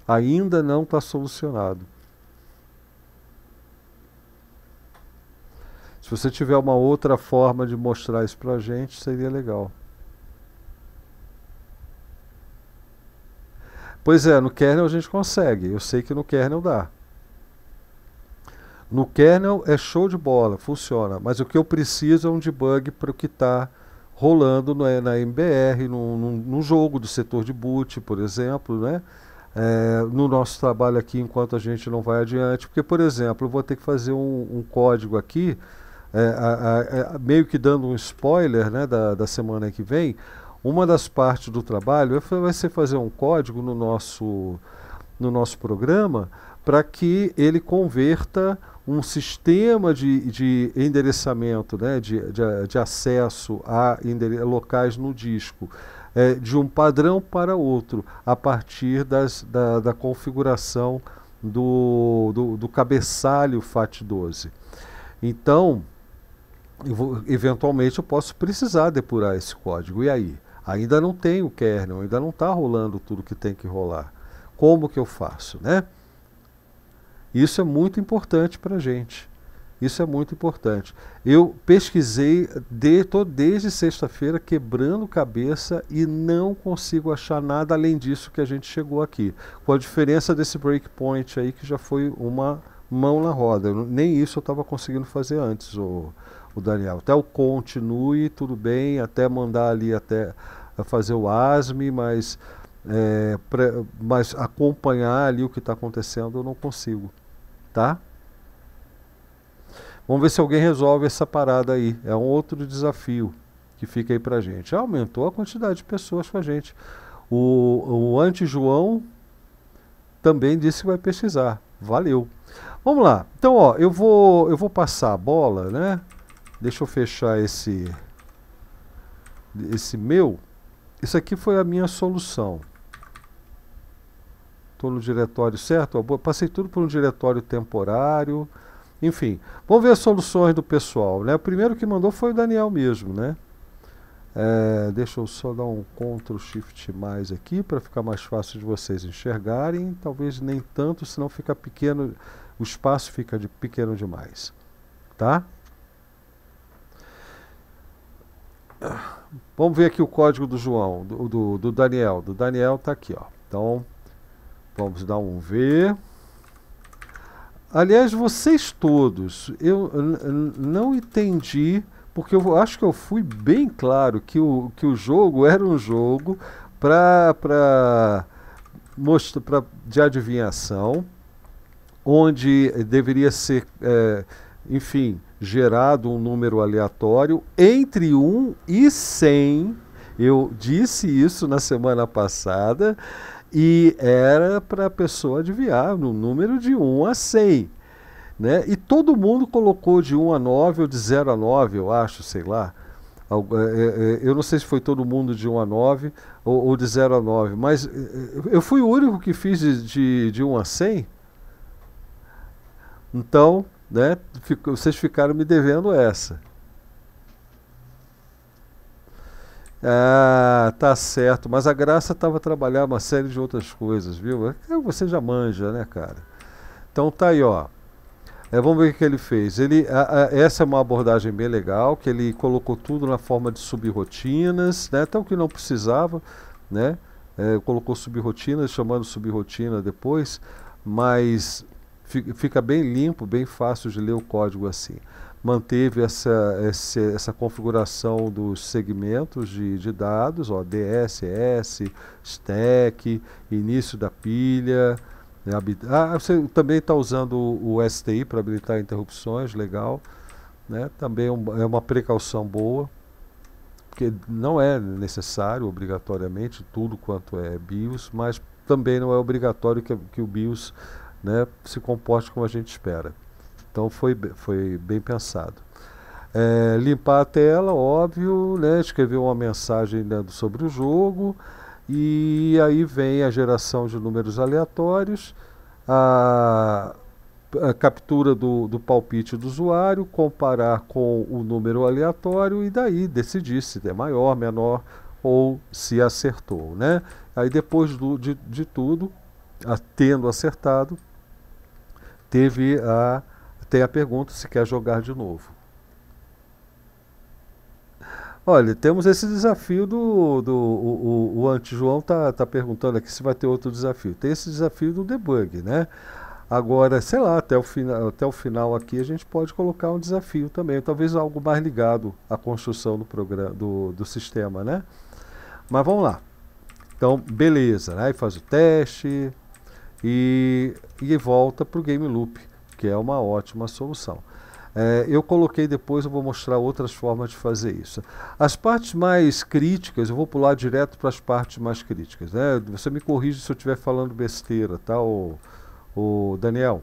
ainda não está solucionado. Se você tiver uma outra forma de mostrar isso para a gente, seria legal. Pois é, no kernel a gente consegue. Eu sei que no kernel dá. No kernel é show de bola, funciona. Mas o que eu preciso é um debug para o que está rolando no, na MBR, num, no jogo do setor de boot, por exemplo, né? É, no nosso trabalho aqui enquanto a gente não vai adiante. Porque, por exemplo, eu vou ter que fazer um, um código aqui é, a, a, é, meio que dando um spoiler né, da, da semana que vem, uma das partes do trabalho é vai ser fazer um código no nosso, no nosso programa para que ele converta um sistema de, de endereçamento, né, de, de, de acesso a locais no disco, é, de um padrão para outro, a partir das, da, da configuração do, do, do cabeçalho FAT12. Então, eu vou, eventualmente eu posso precisar depurar esse código. E aí? Ainda não tem o kernel, ainda não está rolando tudo que tem que rolar. Como que eu faço, né? Isso é muito importante para a gente. Isso é muito importante. Eu pesquisei, estou de, desde sexta-feira quebrando cabeça e não consigo achar nada além disso que a gente chegou aqui. Com a diferença desse breakpoint aí, que já foi uma mão na roda. Eu, nem isso eu estava conseguindo fazer antes, o Daniel. Até o continue, tudo bem, até mandar ali até eh, fazer o ASME, mas, é, eh, pré, mas acompanhar ali o que está acontecendo eu não consigo, tá? Vamos ver se alguém resolve essa parada aí. É um outro desafio que fica aí pra gente. aumentou a quantidade de pessoas com a gente. O, o anti-João também disse que vai pesquisar. Valeu. Vamos lá. Então, ó, eu vou, eu vou passar a bola, né? Deixa eu fechar esse, esse meu. Isso aqui foi a minha solução. Estou no diretório certo? Ó, passei tudo por um diretório temporário. Enfim, vamos ver as soluções do pessoal. Né? O primeiro que mandou foi o Daniel mesmo, né? É, deixa eu só dar um Ctrl Shift mais aqui para ficar mais fácil de vocês enxergarem. Talvez nem tanto, senão fica pequeno, o espaço fica de pequeno demais. Tá? Vamos ver aqui o código do João, do, do, do Daniel. Do Daniel está aqui, ó. Então, vamos dar um V. Aliás, vocês todos, eu não entendi, porque eu acho que eu fui bem claro que o, que o jogo era um jogo para mostra de adivinhação, onde deveria ser, é, enfim, gerado um número aleatório entre 1 e 100. Eu disse isso na semana passada e era para a pessoa adivinhar no número de 1 a 100. Né? E todo mundo colocou de 1 a 9 ou de 0 a 9, eu acho, sei lá. É, é, é, eu não sei se foi todo mundo de 1 a 9 ou, de 0 a 9, mas eu fui o único que fiz de, de, de 1 a 100. Então, né? vocês ficaram me devendo essa. Ah, tá certo, mas a graça estava trabalhar uma série de outras coisas, viu? É você já manja, né, cara? Então tá aí, ó. É, vamos ver o que ele fez. Ele, a, a, essa é uma abordagem bem legal, que ele colocou tudo na forma de subrotinas, né? Até o que não precisava, né? É, colocou subrotinas, chamando subrotina depois, mas fica bem limpo, bem fácil de ler o código assim. Manteve essa, essa, essa configuração dos segmentos de, de dados, ó, DSS, stack, início da pilha. Né, ah, você também está usando o, o STI para habilitar interrupções, legal. Né? Também é um, é uma precaução boa, porque não é necessário obrigatoriamente tudo quanto é BIOS, mas também não é obrigatório que, que o BIOS né, se comporte como a gente espera. Então foi, foi bem pensado. É, limpar a tela, óbvio, né, escrever uma mensagem né, sobre o jogo, e aí vem a geração de números aleatórios, a, a captura do, do, palpite do usuário, comparar com o número aleatório e daí decidir se é maior, menor ou se acertou. Né? Aí depois do, de, de tudo, a, tendo acertado, teve a, tem a pergunta se quer jogar de novo. Olha, temos esse desafio do. do o, o, o anti-João está tá perguntando aqui se vai ter outro desafio. Tem esse desafio do debug, né? Agora, sei lá, até o, final, até o final aqui a gente pode colocar um desafio também. Talvez algo mais ligado à construção do, programa, do, do sistema, né? Mas vamos lá. Então, beleza, né? Aí faz o teste. E e volta para o game loop, que é uma ótima solução. É, eu coloquei depois, eu vou mostrar outras formas de fazer isso. As partes mais críticas, eu vou pular direto para as partes mais críticas. Né? Você me corrige se eu estiver falando besteira, tá, o Daniel?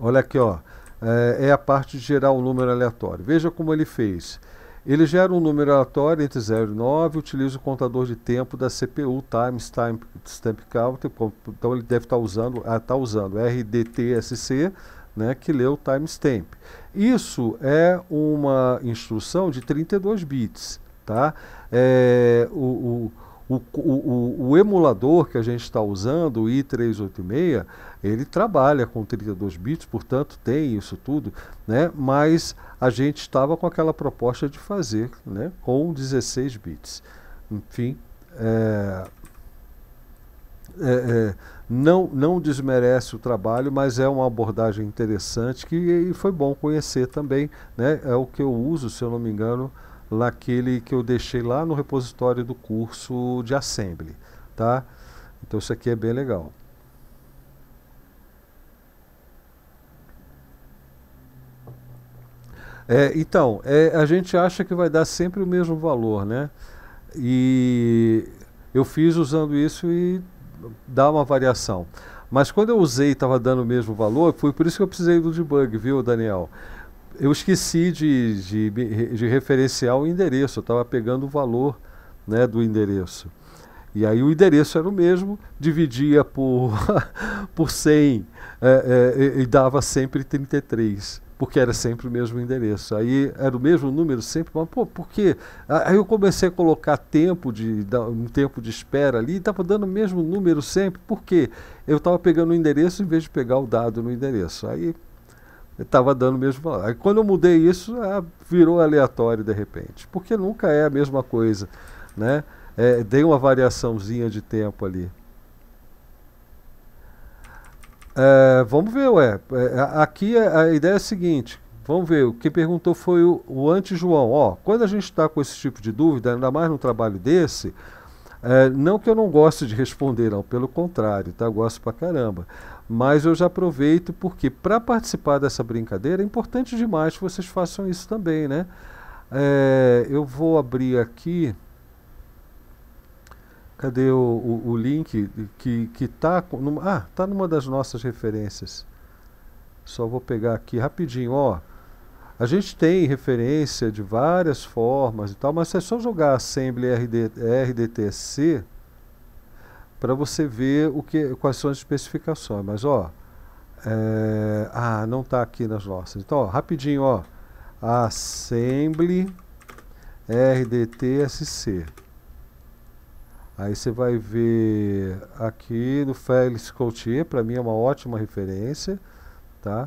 Olha aqui, ó. É, é a parte de gerar um número aleatório. Veja como ele fez. Ele gera um número aleatório entre 0 e 9, utiliza o contador de tempo da CPU, times, time, stamp counter, então ele deve estar tá usando, está ah, usando RDTSC, né, que lê o timestamp. Isso é uma instrução de 32 bits. Tá? É, o, o, o, o emulador que a gente está usando, o i386, ele trabalha com 32 bits, portanto tem isso tudo, né? mas a gente estava com aquela proposta de fazer né? com 16 bits. Enfim, é, é, é, não, não desmerece o trabalho, mas é uma abordagem interessante que e foi bom conhecer também. Né? É o que eu uso, se eu não me engano, naquele que eu deixei lá no repositório do curso de Assembly. Tá? Então isso aqui é bem legal. É, então, é, a gente acha que vai dar sempre o mesmo valor, né? E eu fiz usando isso e dá uma variação. Mas quando eu usei e estava dando o mesmo valor, foi por isso que eu precisei do debug, viu, Daniel? Eu esqueci de, de, de referenciar o endereço, eu estava pegando o valor né, do endereço. E aí o endereço era o mesmo, dividia por, por 100 é, é, e dava sempre 33 porque era sempre o mesmo endereço. Aí era o mesmo número sempre, mas pô, por quê? Aí eu comecei a colocar tempo de um tempo de espera ali estava dando o mesmo número sempre, por quê? Eu estava pegando o endereço em vez de pegar o dado no endereço. Aí estava dando o mesmo valor. Aí quando eu mudei isso, ah, virou aleatório de repente, porque nunca é a mesma coisa, né? É, dei uma variaçãozinha de tempo ali. É, vamos ver, ué. É, aqui a, é, a, ideia é a seguinte. Vamos ver, o que perguntou foi o, o joão Ó, quando a gente está com esse tipo de dúvida, ainda mais num trabalho desse, é, não que eu não goste de responder, não, pelo contrário, tá? Eu gosto pra caramba. Mas eu já aproveito porque para participar dessa brincadeira é importante demais que vocês façam isso também, né? É, eu vou abrir aqui. Cadê o, o, o link que, que tá. Numa, ah, tá numa das nossas referências. Só vou pegar aqui rapidinho, ó. A gente tem referência de várias formas e tal, mas é só jogar Assembly RD, RDTC para você ver o que, quais são as especificações. Mas ó, é, ah, não está aqui nas nossas. Então, ó, rapidinho, ó, Assembly RDTSC. Aí você vai ver aqui no Félix Coutier, para mim é uma ótima referência, tá?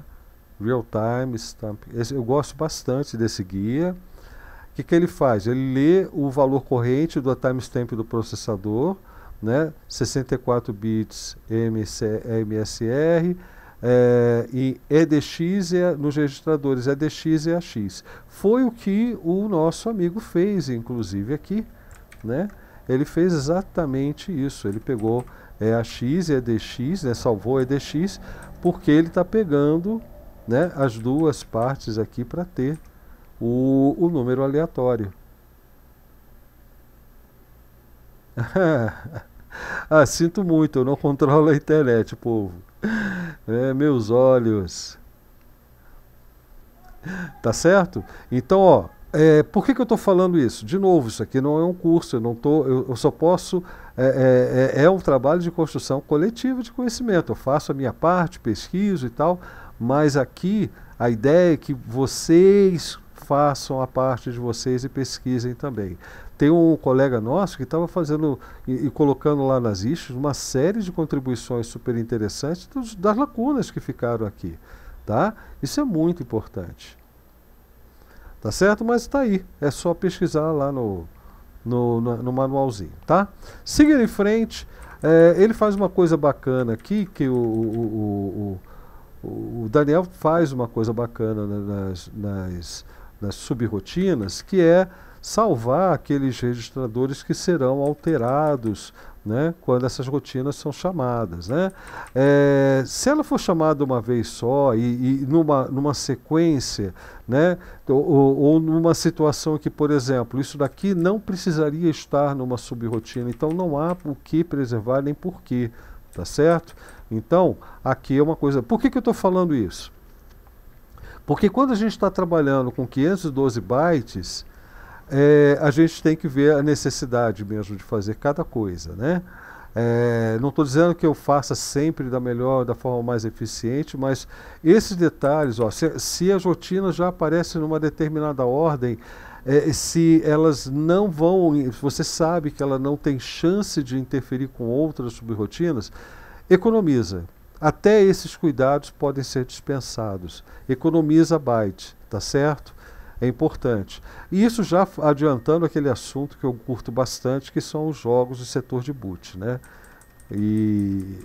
Real Time Stamp. Esse, eu gosto bastante desse guia. O que, que ele faz? Ele lê o valor corrente do timestamp do processador, né? 64 bits MC, MSR é, eh, e EDX é, nos registradores EDX e AX. Foi o que o nosso amigo fez, inclusive aqui, né? ele fez exatamente isso. Ele pegou é, a X e a DX, né, salvou a dx porque ele está pegando né, as duas partes aqui para ter o, o número aleatório. ah, sinto muito, eu não controlo a internet, povo. É, meus olhos. Tá certo? Então, ó, é, por que, que eu estou falando isso? De novo, isso aqui não é um curso, eu, não tô, eu, eu só posso. É, é, é, é um trabalho de construção coletiva de conhecimento. Eu faço a minha parte, pesquiso e tal, mas aqui a ideia é que vocês façam a parte de vocês e pesquisem também. Tem um colega nosso que estava fazendo e, e, colocando lá nas issues uma série de contribuições super interessantes das lacunas que ficaram aqui. Tá? Isso é muito importante. Tá certo? Mas está aí. É só pesquisar lá no, no, no, manualzinho, tá? Siga em frente. É, ele faz uma coisa bacana aqui, que o, o, o, o Daniel faz uma coisa bacana nas, nas, nas subrotinas, que é salvar aqueles registradores que serão alterados né, quando essas rotinas são chamadas. Né? É, se ela for chamada uma vez só e, e numa, numa sequência, né, ou, ou, numa situação que, por exemplo, isso daqui não precisaria estar numa subrotina, então não há o que preservar nem porquê, tá certo? Então, aqui é uma coisa. Por que, que eu estou falando isso? Porque quando a gente está trabalhando com 512 bytes, é, a gente tem que ver a necessidade mesmo de fazer cada coisa, né? É, não estou dizendo que eu faça sempre da melhor, da forma mais eficiente, mas esses detalhes, ó, se, se as rotinas já aparecem numa determinada ordem, é, se elas não vão, você sabe que ela não tem chance de interferir com outras subrotinas, economiza. Até esses cuidados podem ser dispensados. Economiza byte, tá certo? é importante. E isso já adiantando aquele assunto que eu curto bastante, que são os jogos do setor de boot, né? E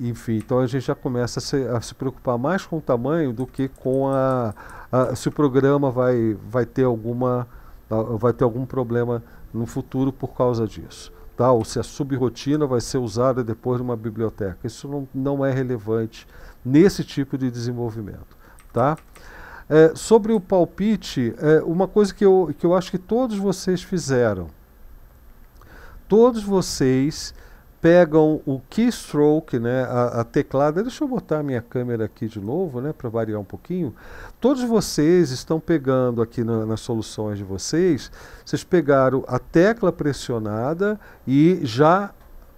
enfim, então a gente já começa a se, a se, preocupar mais com o tamanho do que com a, a, se o programa vai, vai ter alguma vai ter algum problema no futuro por causa disso, tá? Ou se a subrotina vai ser usada depois de uma biblioteca. Isso não, não é relevante nesse tipo de desenvolvimento, tá? É, sobre o palpite, é, uma coisa que eu, que eu acho que todos vocês fizeram. Todos vocês pegam o keystroke, né, a, a teclada. Deixa eu botar a minha câmera aqui de novo, né, para variar um pouquinho. Todos vocês estão pegando aqui na, nas soluções de vocês, vocês pegaram a tecla pressionada e já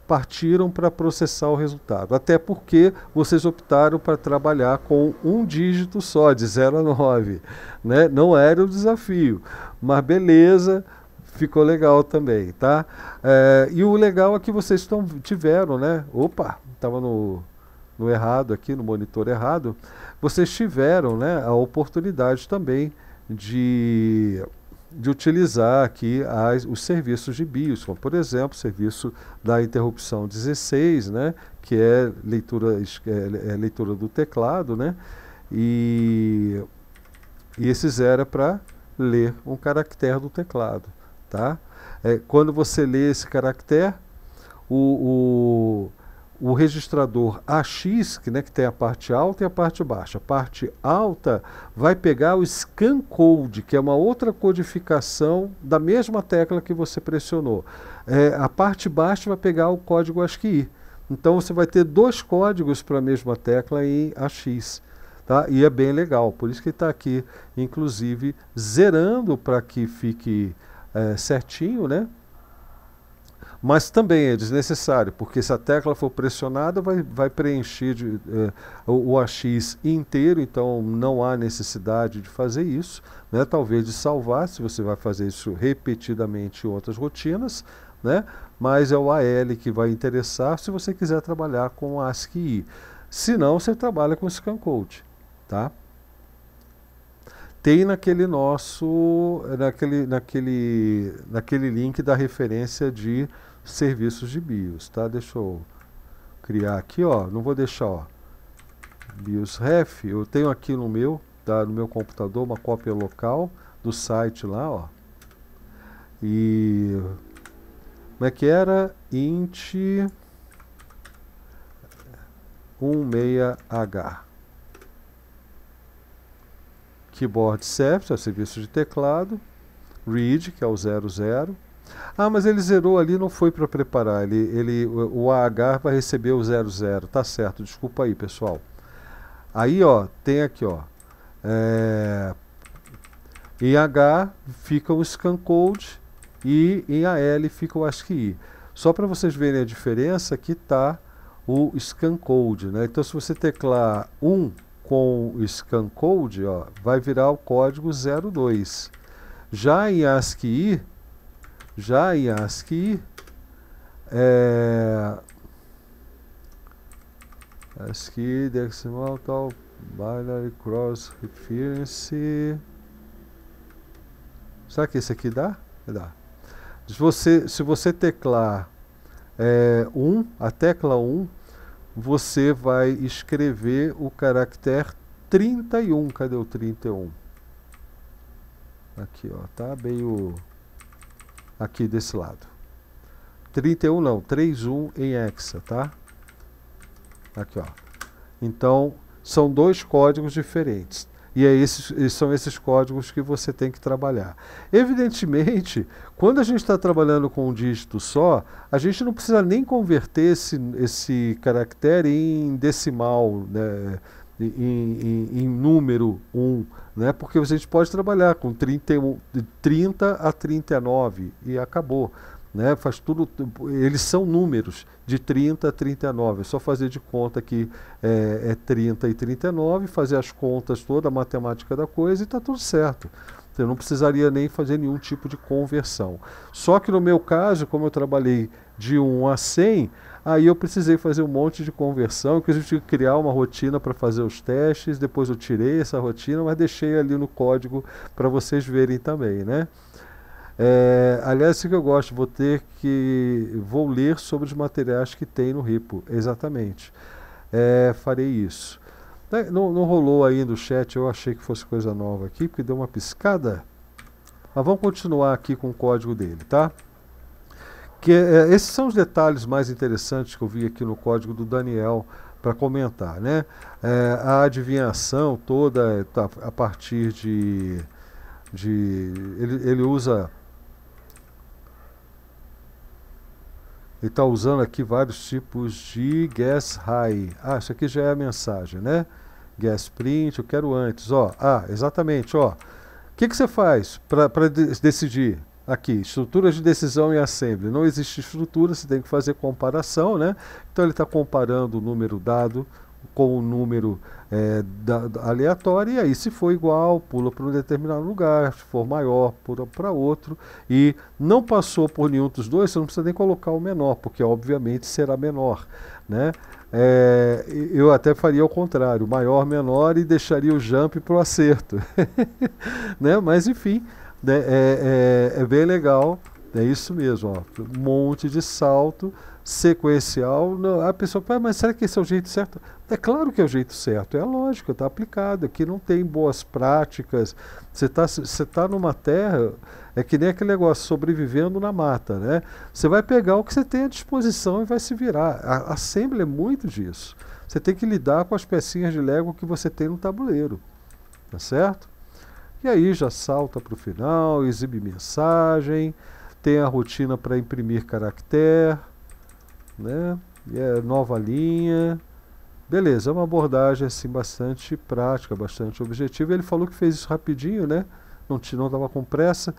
partiram para processar o resultado. Até porque vocês optaram para trabalhar com um dígito só, de 0 a 9. Né? Não era o desafio, mas beleza, ficou legal também, tá? É, e o legal é que vocês tão, tiveram, né? Opa, estava no, no errado aqui, no monitor errado. Vocês tiveram né, a oportunidade também de de utilizar aqui as, os serviços de BIOS, como por exemplo o serviço da interrupção 16, né, que é leitura, é, é leitura do teclado, né, e, e esse zero é para ler um caractere do teclado. Tá? É, quando você lê esse caractere, o, o o registrador AX, que, né, que tem a parte alta e a parte baixa. A parte alta vai pegar o scan code, que é uma outra codificação da mesma tecla que você pressionou. É, a parte baixa vai pegar o código ASCII. Então você vai ter dois códigos para a mesma tecla em AX. Tá? E é bem legal, por isso que está aqui, inclusive, zerando para que fique é, certinho, né? Mas também é desnecessário, porque se a tecla for pressionada, vai, vai preencher de, eh, o, o AX inteiro, então não há necessidade de fazer isso. Né? Talvez de salvar, se você vai fazer isso repetidamente em outras rotinas, né? mas é o AL que vai interessar se você quiser trabalhar com ASCII. Se não, você trabalha com Scan Code. Tá? tem naquele nosso naquele naquele naquele link da referência de serviços de BIOS, tá? Deixa eu criar aqui, ó, não vou deixar, ó, BIOS ref, eu tenho aqui no meu, tá, no meu computador, uma cópia local do site lá, ó, e, como é que era? int 16h, keyboard service, é o serviço de teclado, read, que é o 00, ah, mas ele zerou ali, não foi para preparar. Ele, ele, o AH vai receber o 00. Tá certo, desculpa aí, pessoal. Aí, ó, tem aqui, ó. É, em H fica o scan code e em AL fica o ASCII. Só para vocês verem a diferença, aqui está o scan code. Né? Então, se você teclar 1 com o scan code, ó, vai virar o código 02. Já em ASCII, já em ASCII, é, ASCII decimal tal binary cross reference. Será que esse aqui dá? Dá. Se você, se você teclar é, um, a tecla 1, um, você vai escrever o caractere 31. Cadê o 31? Aqui, ó, tá bem o aqui desse lado. 31 não, 31 em hexa, tá? Aqui, ó. Então, são dois códigos diferentes. E é esses, são esses códigos que você tem que trabalhar. Evidentemente, quando a gente está trabalhando com um dígito só, a gente não precisa nem converter esse, esse caractere em decimal, né? em, em, em, número 1, né? porque a gente pode trabalhar com 30, 30 a 39 e acabou. Né? Faz tudo, eles são números de 30 a 39. É só fazer de conta que é, é 30 e 39, fazer as contas toda a matemática da coisa e está tudo certo. Eu não precisaria nem fazer nenhum tipo de conversão. Só que no meu caso, como eu trabalhei de 1 a 100, Aí eu precisei fazer um monte de conversão, inclusive tive que criar uma rotina para fazer os testes, depois eu tirei essa rotina, mas deixei ali no código para vocês verem também, né? É, aliás, isso que eu gosto, vou ter que. Vou ler sobre os materiais que tem no RIPO, exatamente. É, farei isso. É, não, não rolou ainda o chat, eu achei que fosse coisa nova aqui, porque deu uma piscada. Mas vamos continuar aqui com o código dele, tá? Que, é, esses são os detalhes mais interessantes que eu vi aqui no código do Daniel para comentar. Né? É, a adivinhação toda está é a partir de. de ele, ele usa. Ele está usando aqui vários tipos de guess high. Ah, isso aqui já é a mensagem, né? Guess print, eu quero antes. Ó, ah, exatamente. Ó. O que, que você faz para decidir? aqui, estruturas de decisão e assembly. Não existe estrutura, você tem que fazer comparação, né? Então ele está comparando o número dado com o número é, da, da aleatório, e aí se for igual, pula para um determinado lugar, se for maior, pula para outro, e não passou por nenhum dos dois, você não precisa nem colocar o menor, porque obviamente será menor, né? É, eu até faria o contrário, maior, menor, e deixaria o jump para o acerto, né? Mas enfim... Né? É, é, é, bem legal, é isso mesmo, ó. um monte de salto sequencial. Não, a pessoa fala, ah, mas será que esse é o jeito certo? É claro que é o jeito certo, é lógico, está aplicado. Aqui não tem boas práticas. Você está você tá numa terra, é que nem aquele negócio sobrevivendo na mata, né? Você vai pegar o que você tem à disposição e vai se virar. A, assemble é muito disso. Você tem que lidar com as pecinhas de Lego que você tem no tabuleiro, tá certo? E aí já salta para o final, exibe mensagem, tem a rotina para imprimir caractere, né? E é nova linha. Beleza, é uma abordagem assim bastante prática, bastante objetiva. Ele falou que fez isso rapidinho, né? Não estava tava com pressa.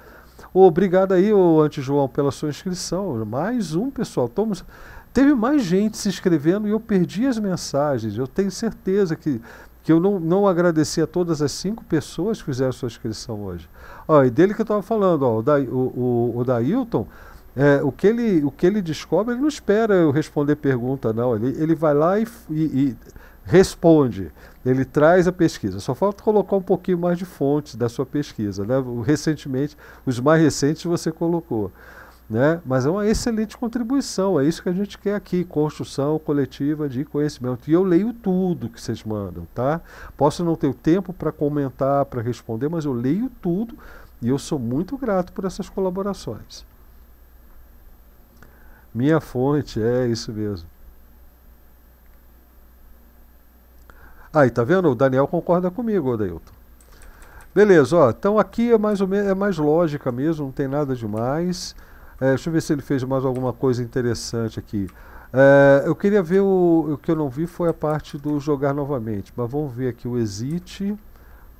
Obrigado aí, ô Ante João, pela sua inscrição. Mais um, pessoal. Estamos Teve mais gente se inscrevendo e eu perdi as mensagens. Eu tenho certeza que que eu não, não agradeci a todas as cinco pessoas que fizeram sua inscrição hoje. Ó, e dele que eu estava falando, ó, o, da, o, o, o Dailton, é, o, que ele, o que ele descobre, ele não espera eu responder pergunta, não. Ele, ele vai lá e, e, e responde. Ele traz a pesquisa. Só falta colocar um pouquinho mais de fontes da sua pesquisa. Né? Recentemente, os mais recentes você colocou. Né? Mas é uma excelente contribuição, é isso que a gente quer aqui, construção coletiva de conhecimento. E eu leio tudo que vocês mandam, tá? Posso não ter tempo para comentar, para responder, mas eu leio tudo e eu sou muito grato por essas colaborações. Minha fonte é isso mesmo. Aí, tá vendo? O Daniel concorda comigo, Odailton. Beleza, ó, então aqui é mais ou menos é mais lógica mesmo, não tem nada demais. mais é, deixa eu ver se ele fez mais alguma coisa interessante aqui. É, eu queria ver o, o que eu não vi foi a parte do jogar novamente, mas vamos ver aqui o exit,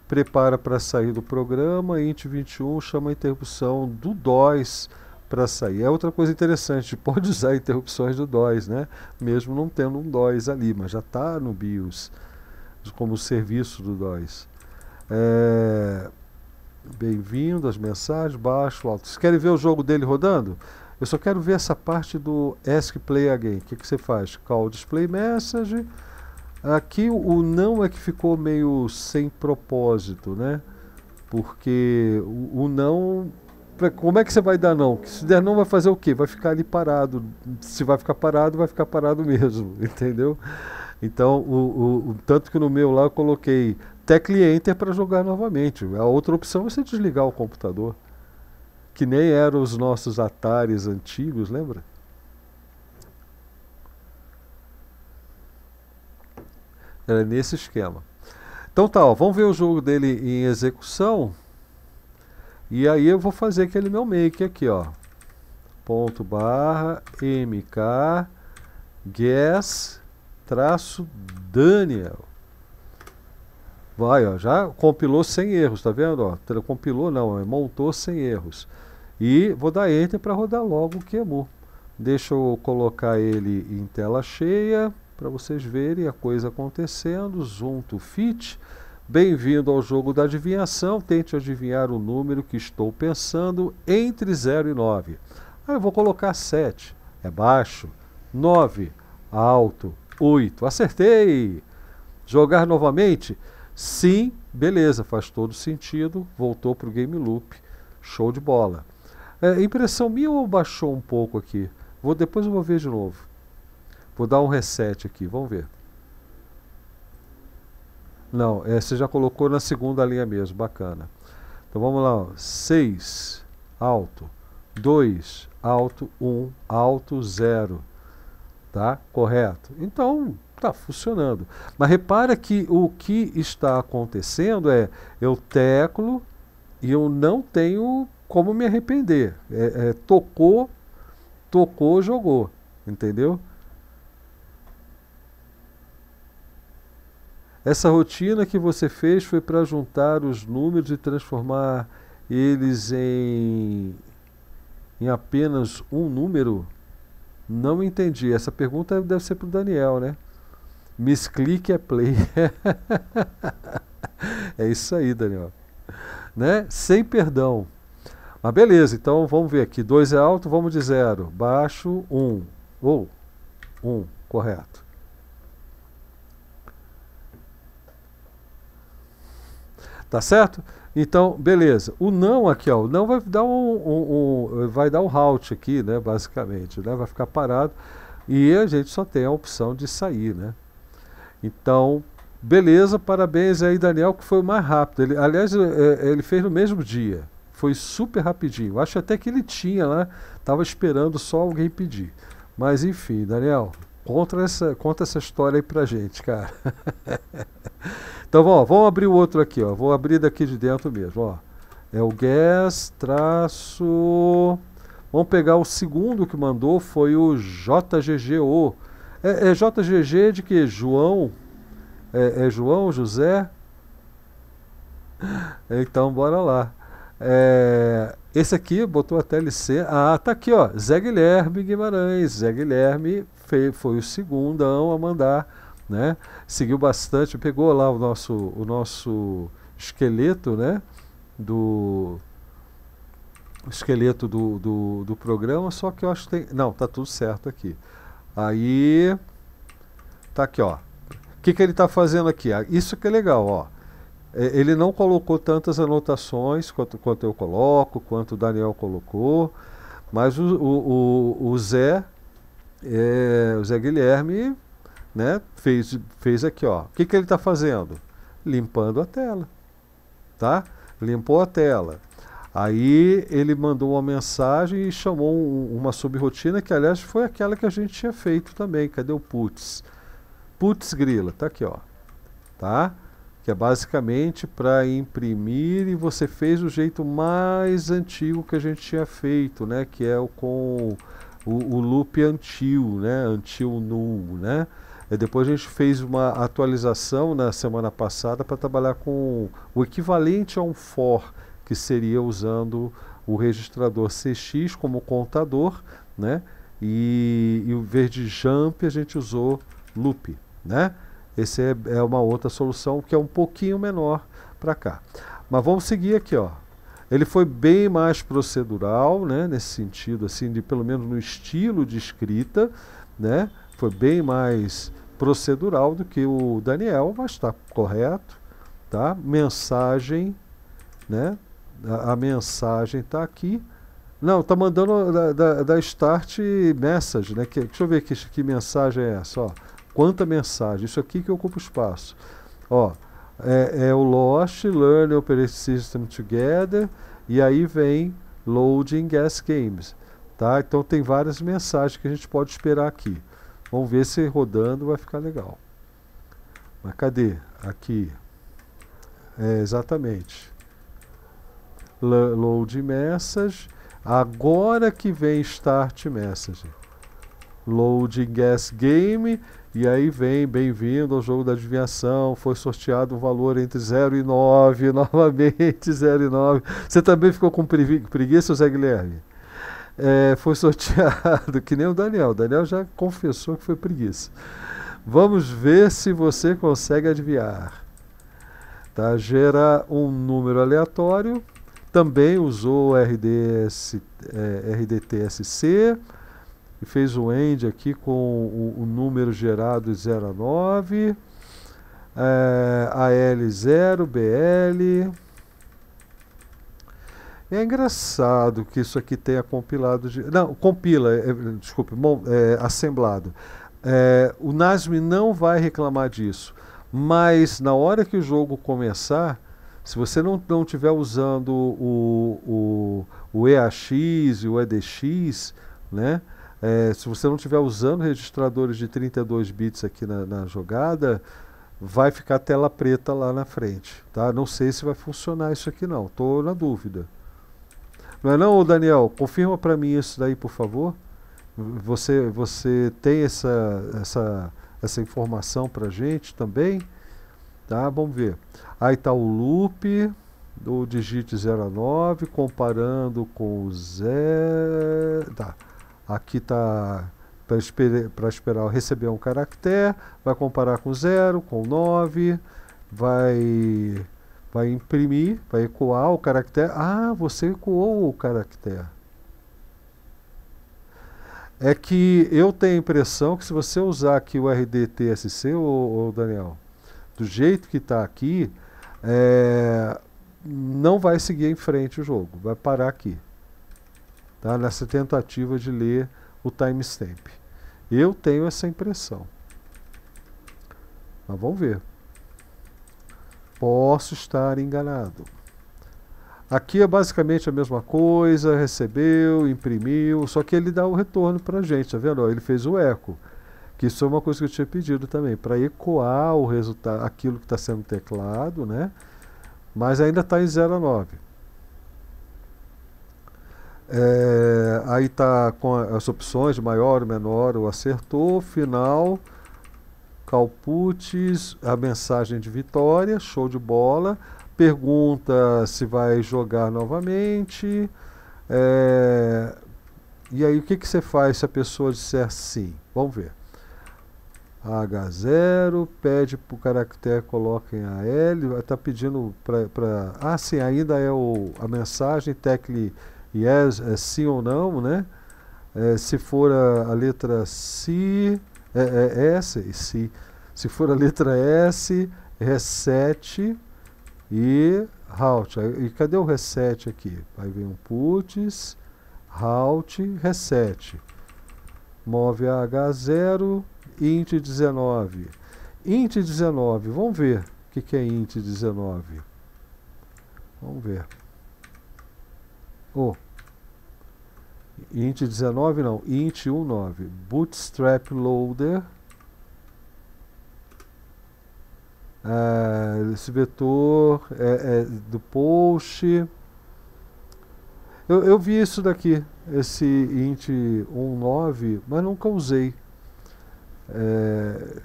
prepara para sair do programa, int 21 chama a interrupção do DOS para sair. É outra coisa interessante, pode usar interrupções do DOS, né? Mesmo não tendo um DOS ali, mas já está no BIOS como serviço do DOS. É, Bem-vindo, as mensagens, baixo, alto. Vocês querem ver o jogo dele rodando? Eu só quero ver essa parte do Ask Play Again. O que, que você faz? Call Display Message. Aqui o não é que ficou meio sem propósito, né? Porque o, o não. como é que você vai dar não? Se der não, vai fazer o quê? Vai ficar ali parado. Se vai ficar parado, vai ficar parado mesmo, entendeu? Então, o, o, o tanto que no meu lá eu coloquei tecle enter é para jogar novamente. A outra opção é você desligar o computador, que nem eram os nossos Atares antigos, lembra? Era nesse esquema. Então tá, ó, vamos ver o jogo dele em execução. E aí eu vou fazer aquele meu make aqui, ó. Ponto barra mk guess traço Daniel. Vai, ó, já compilou sem erros, tá vendo? Ó, compilou não, montou sem erros. E vou dar Enter para rodar logo o QEMU. Deixa eu colocar ele em tela cheia para vocês verem a coisa acontecendo. Zoom to fit. Bem-vindo ao jogo da adivinhação. Tente adivinhar o número que estou pensando entre 0 e 9. Aí eu vou colocar 7. É baixo. 9. Alto. 8. Acertei! Jogar novamente. Sim, beleza, faz todo sentido, voltou para o game loop, show de bola. É, impressão minha ou baixou um pouco aqui? Vou, depois eu vou ver de novo. Vou dar um reset aqui, vamos ver. Não, é, você já colocou na segunda linha mesmo, bacana. Então vamos lá, 6, alto, 2, alto, 1, um, alto, 0. Tá? Correto? Então, está funcionando. Mas repara que o que está acontecendo é eu teclo e eu não tenho como me arrepender. É, é, tocou, tocou, jogou. Entendeu? Essa rotina que você fez foi para juntar os números e transformar eles em, em apenas um número? Não entendi. Essa pergunta deve ser para o Daniel, né? Misclique é play. é isso aí, Daniel. Né? Sem perdão. Mas beleza, então vamos ver aqui. 2 é alto, vamos de 0. Baixo, 1. Um. Ou oh, 1, um, correto. Tá certo? Então, beleza. O não aqui, ó, o não vai dar um, um, um, vai dar um halt aqui, né, basicamente, né? Vai ficar parado e a gente só tem a opção de sair, né? Então, beleza, parabéns aí, Daniel, que foi o mais rápido. Ele, aliás, é, é, ele fez no mesmo dia. Foi super rapidinho. Acho até que ele tinha lá, né? estava esperando só alguém pedir. Mas enfim, Daniel, conta essa, conta essa história aí pra gente, cara. então, ó, vamos abrir o outro aqui, ó. Vou abrir daqui de dentro mesmo, ó. É o gas traço. Vamos pegar o segundo que mandou, foi o JGGO é, é JGG de que? João? É, é João, José? Então, bora lá. É, esse aqui botou a TLC Ah, tá aqui, ó. Zé Guilherme Guimarães. Zé Guilherme foi, foi o segundão a mandar, né? Seguiu bastante, pegou lá o nosso, o nosso esqueleto, né? Do esqueleto do, do, do programa, só que eu acho que tem. Não, tá tudo certo aqui. Aí tá aqui, ó. O que, que ele está fazendo aqui? Ah, isso que é legal, ó. É, ele não colocou tantas anotações quanto, quanto eu coloco, quanto o Daniel colocou, mas o, o, o, Zé, é, o Zé Guilherme, né, fez, fez aqui, ó. O que, que ele está fazendo? Limpando a tela, tá? Limpou a tela. Aí ele mandou uma mensagem e chamou uma subrotina, que aliás foi aquela que a gente tinha feito também. Cadê o putz? Putz grila, tá aqui, ó. Tá? Que é basicamente para imprimir e você fez o jeito mais antigo que a gente tinha feito, né? Que é o com o, o loop until, né? Until null, né? E é, depois a gente fez uma atualização na semana passada para trabalhar com o equivalente a um for que seria usando o registrador CX como contador, né? E, e verde jump, a gente usou loop, né? Essa é, é uma outra solução que é um pouquinho menor para cá. Mas vamos seguir aqui, ó. Ele foi bem mais procedural, né? Nesse sentido, assim, de pelo menos no estilo de escrita, né? Foi bem mais procedural do que o Daniel, mas está correto, tá? Mensagem, né? A, a mensagem está aqui. Não, está mandando da, da, da, Start Message, né? Que, deixa eu ver aqui, que mensagem é essa. Ó. Quanta mensagem? Isso aqui que ocupa espaço. Ó, é, é o Lost, Learn operating System Together, e aí vem Loading as Games. Tá? Então tem várias mensagens que a gente pode esperar aqui. Vamos ver se rodando vai ficar legal. Mas cadê? Aqui. É, exatamente load message. Agora que vem start message. Load guess game. E aí vem, bem-vindo ao jogo da adivinhação. Foi sorteado um valor entre 0 e 9. Novamente 0 e 9. Você também ficou com preguiça, Zé Guilherme? É, foi sorteado, que nem o Daniel. O Daniel já confessou que foi preguiça. Vamos ver se você consegue adivinhar. Tá? Gera um número aleatório também usou RDS, é, RDTSC e fez o end aqui com o, o número gerado 09, é, AL0, BL. É engraçado que isso aqui tenha compilado. De, não, compila, é, desculpe, é, assemblado. É, o NASM não vai reclamar disso, mas na hora que o jogo começar, se você não, não tiver usando o, o, o EAX e o EDX, né? É, se você não estiver usando registradores de 32 bits aqui na, na, jogada, vai ficar tela preta lá na frente, tá? Não sei se vai funcionar isso aqui não, tô na dúvida. Não é não, Daniel? Confirma para mim isso daí, por favor. Você, você tem essa, essa, essa informação para gente também? Tá? Vamos ver. Aí está o loop do digite 0 a 9, comparando com o 0. Tá. Aqui está para esper esperar receber um caractere, vai comparar com 0, com 9, vai, vai imprimir, vai ecoar o caractere. Ah, você ecoou o caractere. É que eu tenho a impressão que se você usar aqui o RDTSC, ô, ô Daniel, do jeito que está aqui, é, não vai seguir em frente o jogo, vai parar aqui. Tá? Nessa tentativa de ler o timestamp. Eu tenho essa impressão. Mas vamos ver. Posso estar enganado. Aqui é basicamente a mesma coisa, recebeu, imprimiu, só que ele dá o retorno para a gente, tá vendo? ele fez o eco. Que isso é uma coisa que eu tinha pedido também, para ecoar o resultado, aquilo que está sendo teclado, né? Mas ainda está em 0 a 9. É, aí está com as opções de maior, menor, o acertou, final, calputes, a mensagem de vitória, show de bola, pergunta se vai jogar novamente, é, e aí o que, que você faz se a pessoa disser sim? Vamos ver. H0, pede para o caractere coloquem a L, está pedindo para. Ah, sim, ainda é o, a mensagem, tecle yes, é sim ou não, né? É, se for a, a letra C, é, é, é S, é se, se for a letra S, reset é e halt E cadê o reset aqui? Aí vem um puts, halt reset. Move a H0, int 19. Int 19, vamos ver o que, que é int 19. Vamos ver. Oh. Int 19 não, int 19. Bootstrap loader. Ah, esse vetor é, é do post. Eu, eu vi isso daqui, esse int 19, mas nunca usei. É...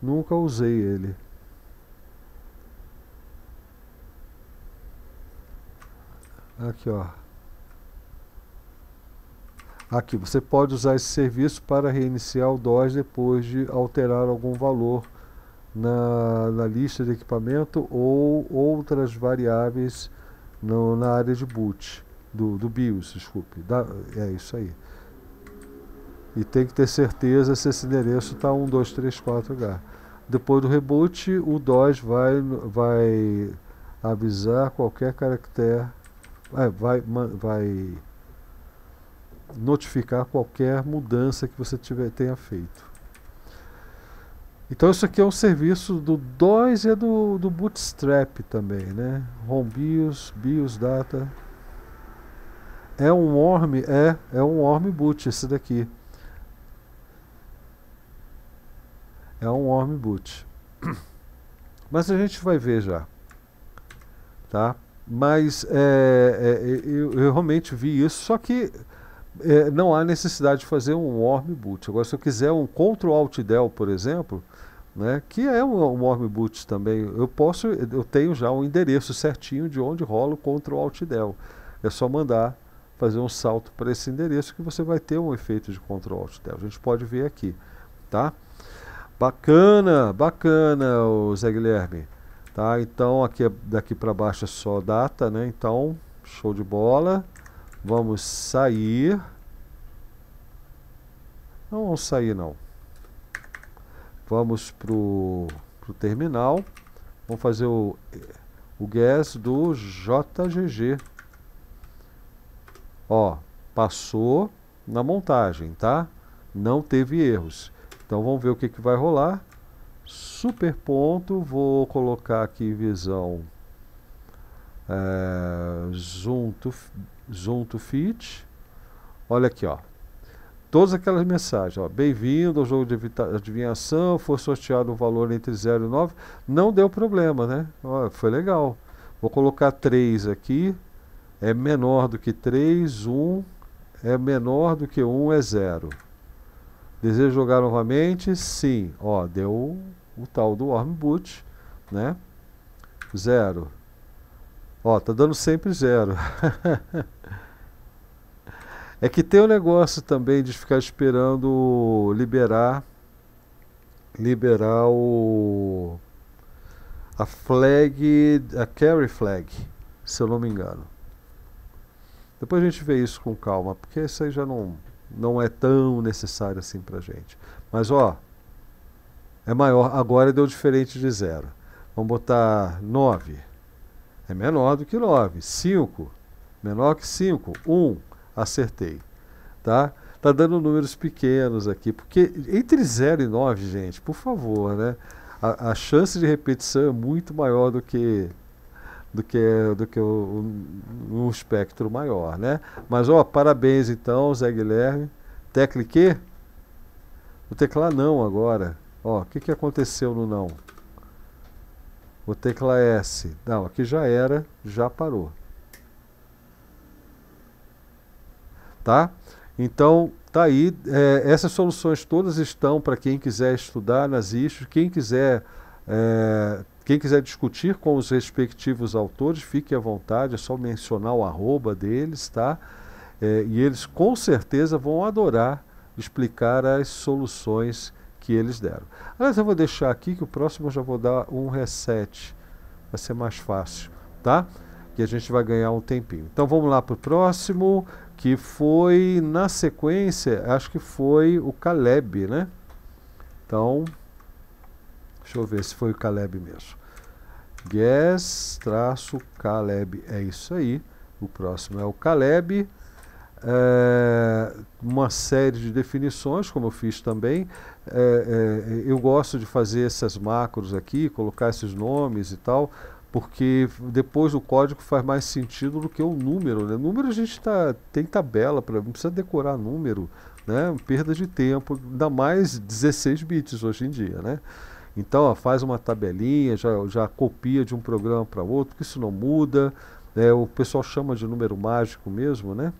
Nunca usei ele. Aqui, ó. Aqui, você pode usar esse serviço para reiniciar o DOS depois de alterar algum valor na, na lista de equipamento ou outras variáveis no, na área de boot, do, do BIOS, desculpe. Da, é isso aí. E tem que ter certeza se esse endereço está 1234H. Depois do reboot, o DOS vai, vai avisar qualquer caractere, é, vai, vai notificar qualquer mudança que você tiver, tenha feito. Então isso aqui é um serviço do DOS e é do, do Bootstrap também, né? Home BIOS, BIOS Data. É um ORM, é, é um ORM boot esse daqui. é um warm boot. Mas a gente vai ver já. Tá? Mas é, é, é, eu, eu, realmente vi isso, só que é, não há necessidade de fazer um warm boot. Agora, se eu quiser um Ctrl Alt Del, por exemplo, né, que é um, um warm boot também, eu posso, eu tenho já um endereço certinho de onde rola o Ctrl Alt Del. É só mandar fazer um salto para esse endereço que você vai ter um efeito de Ctrl Alt Del. A gente pode ver aqui, tá? Bacana, bacana, o Zé Guilherme. Tá? Então aqui é, daqui para baixo é só data, né? Então, show de bola. Vamos sair. Não vamos sair não. Vamos pro, pro terminal. Vamos fazer o o guess do JGG. Ó, passou na montagem, tá? Não teve erros. Então vamos ver o que, que vai rolar. Super ponto, vou colocar aqui visão é, zoom, to, fit. Olha aqui, ó. Todas aquelas mensagens, ó. Bem-vindo ao jogo de adivinhação, foi sorteado um valor entre 0 e 9. Não deu problema, né? Ó, foi legal. Vou colocar 3 aqui. É menor do que 3, 1 é menor do que 1 é 0. Desejo jogar novamente? Sim. Ó, deu o tal do warm boot, né? Zero. Ó, tá dando sempre zero. é que tem o um negócio também de ficar esperando liberar liberar o a flag, a carry flag, se eu não me engano. Depois a gente vê isso com calma, porque isso aí já não não é tão necessário assim para gente. Mas ó, é maior. Agora deu diferente de zero. Vamos botar 9. É menor do que 9. 5. Menor que 5. 1. Acertei. Tá? Tá dando números pequenos aqui. Porque entre 0 e 9, gente, por favor, né? A, a chance de repetição é muito maior do que do que, do que o, um espectro maior, né? Mas, ó, parabéns então, Zé Guilherme. Tecle que? O tecla não agora. Ó, o que, que aconteceu no não? O tecla S. Não, aqui já era, já parou. Tá? Então, tá aí. É, essas soluções todas estão para quem quiser estudar nas issues, quem quiser é, quem quiser discutir com os respectivos autores, fique à vontade, é só mencionar o arroba deles, tá? É, e eles com certeza vão adorar explicar as soluções que eles deram. Aliás, eu vou deixar aqui que o próximo eu já vou dar um reset, vai ser mais fácil, tá? E a gente vai ganhar um tempinho. Então vamos lá para o próximo, que foi na sequência, acho que foi o Caleb, né? Então, Deixa eu ver se foi o Caleb mesmo. Guess-Caleb. É isso aí. O próximo é o Caleb. É, uma série de definições, como eu fiz também. É, é, eu gosto de fazer essas macros aqui, colocar esses nomes e tal, porque depois o código faz mais sentido do que o número. Né? Número a gente tá, tem tabela, pra, não precisa decorar número, né? perda de tempo, ainda mais 16 bits hoje em dia. Né? Então, ó, faz uma tabelinha, já, já copia de um programa para outro, que isso não muda. É, o pessoal chama de número mágico mesmo, né?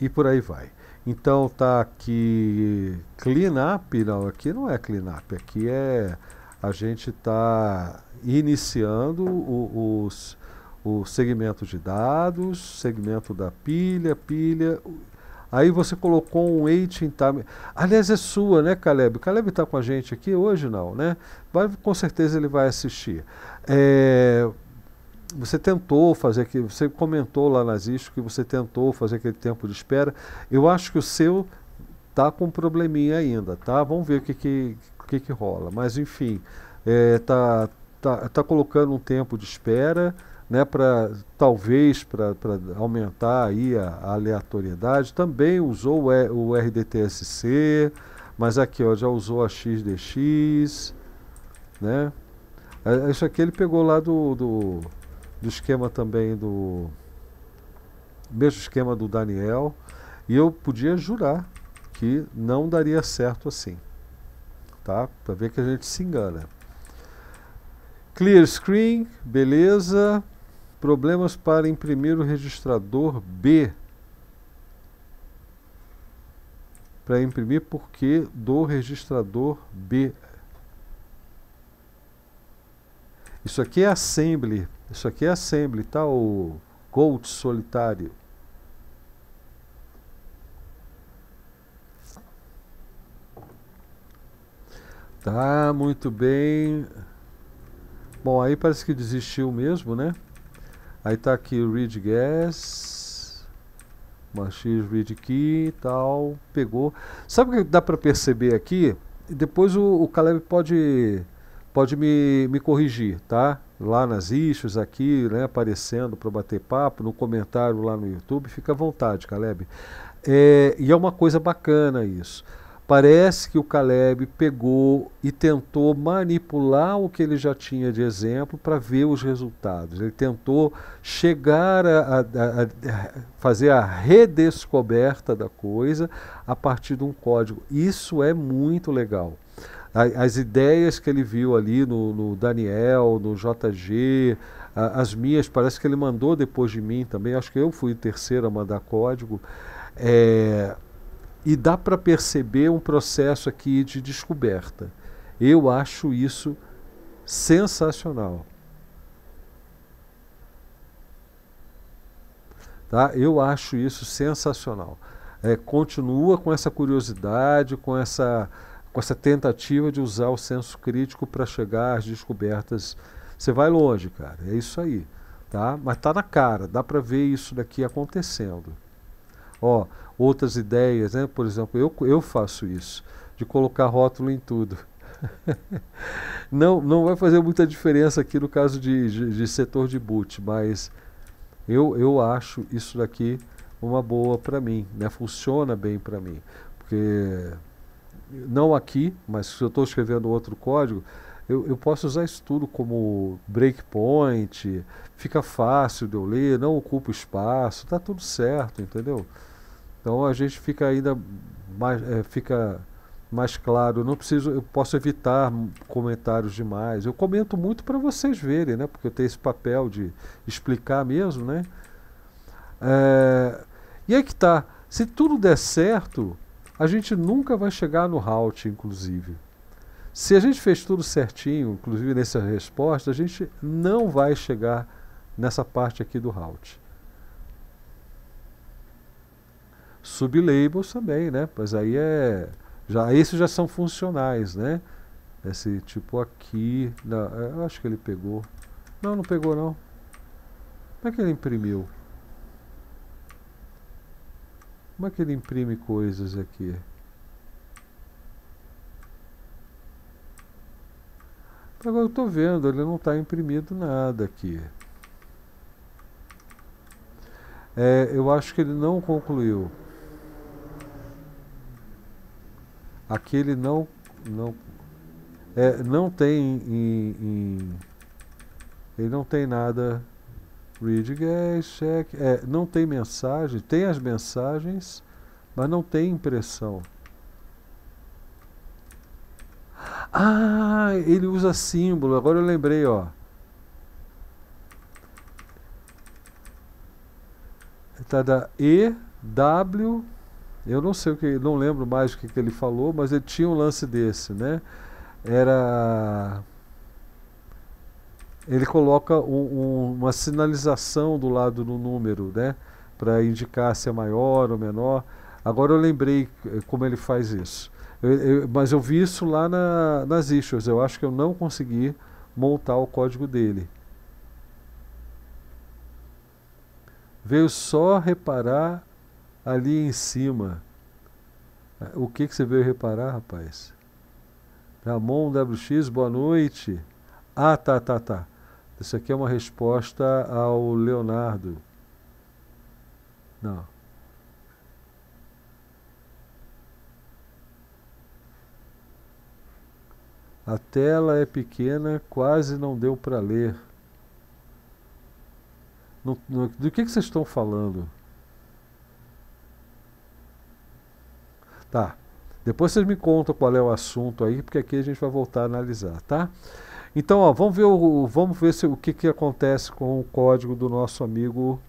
E por aí vai. Então tá aqui cleanup. não, aqui não é cleanup. aqui é a gente está iniciando o, os, o segmento de dados, segmento da pilha, pilha Aí você colocou um em time. Aliás, é sua, né, Caleb? Caleb está com a gente aqui hoje, não, né? Vai, com certeza ele vai assistir. É, você tentou fazer que você comentou lá nas isso que você tentou fazer aquele tempo de espera. Eu acho que o seu tá com um probleminha ainda, tá? Vamos ver o que que, que, que rola. Mas enfim, é, tá, tá, tá colocando um tempo de espera né, para talvez para aumentar aí a, a, aleatoriedade, também usou o, e, o RDTSC, mas aqui ó, já usou a XDX, né? Isso aqui ele pegou lá do, do, do esquema também do mesmo esquema do Daniel, e eu podia jurar que não daria certo assim, tá? Para ver que a gente se engana. Clear Screen, beleza. Problemas para imprimir o registrador B. Para imprimir porque do registrador B. Isso aqui é assembly. Isso aqui é assembly, tá? O Gold solitário. Tá, muito bem. Bom, aí parece que desistiu mesmo, né? Aí tá aqui o read gas, uma x read key e tal, pegou. Sabe o que dá para perceber aqui? Depois o, o Caleb pode, pode me, me corrigir, tá? Lá nas issues aqui, né, aparecendo para bater papo, no comentário lá no YouTube, fica à vontade, Caleb. É, e é uma coisa bacana isso. Parece que o Caleb pegou e tentou manipular o que ele já tinha de exemplo para ver os resultados. Ele tentou chegar a, a, a, fazer a redescoberta da coisa a partir de um código. Isso é muito legal. As ideias que ele viu ali no, no Daniel, no JG, as minhas, parece que ele mandou depois de mim também, acho que eu fui o terceiro a mandar código. É, e dá para perceber um processo aqui de descoberta. Eu acho isso sensacional. Tá? Eu acho isso sensacional. É, continua com essa curiosidade, com essa, com essa tentativa de usar o senso crítico para chegar às descobertas. Você vai longe, cara. É isso aí. Tá? Mas tá na cara, dá para ver isso daqui acontecendo ó, outras ideias, né? Por exemplo, eu, eu faço isso, de colocar rótulo em tudo. não, não vai fazer muita diferença aqui no caso de, de, de setor de boot, mas eu, eu acho isso daqui uma boa para mim, né? Funciona bem para mim, porque não aqui, mas se eu estou escrevendo outro código, eu, eu, posso usar isso tudo como breakpoint, fica fácil de eu ler, não ocupa espaço, tá tudo certo, entendeu? Então a gente fica ainda mais, é, fica mais claro. Eu não preciso, eu posso evitar comentários demais. Eu comento muito para vocês verem, né? Porque eu tenho esse papel de explicar mesmo, né? É, e aí que tá. Se tudo der certo, a gente nunca vai chegar no route, inclusive. Se a gente fez tudo certinho, inclusive nessa resposta, a gente não vai chegar nessa parte aqui do route. Sublabels também, né? Mas aí é. Já, esses já são funcionais, né? Esse tipo aqui. Não, eu acho que ele pegou. Não, não pegou não. Como é que ele imprimiu? Como é que ele imprime coisas aqui? Agora eu estou vendo, ele não está imprimido nada aqui. É, eu acho que ele não concluiu. aquele não não é, não tem em, em, ele não tem nada read gas check é, não tem mensagem tem as mensagens mas não tem impressão ah ele usa símbolo agora eu lembrei ó tá da e w eu não sei o que, não lembro mais o que, que ele falou, mas ele tinha um lance desse, né? Era ele coloca um, um, uma sinalização do lado do número, né? Para indicar se é maior ou menor. Agora eu lembrei eh, como ele faz isso. Eu, eu, mas eu vi isso lá na, nas issues. Eu acho que eu não consegui montar o código dele. Veio só reparar ali em cima. O que, que você veio reparar, rapaz? Ramon WX, boa noite. Ah, tá, tá, tá. Isso aqui é uma resposta ao Leonardo. Não. A tela é pequena, quase não deu para ler. No, no, do que, que vocês estão falando? Tá. Depois vocês me contam qual é o assunto aí, porque aqui a gente vai voltar a analisar, tá? Então, ó, vamos ver, o, vamos ver se, o que, que acontece com o código do nosso amigo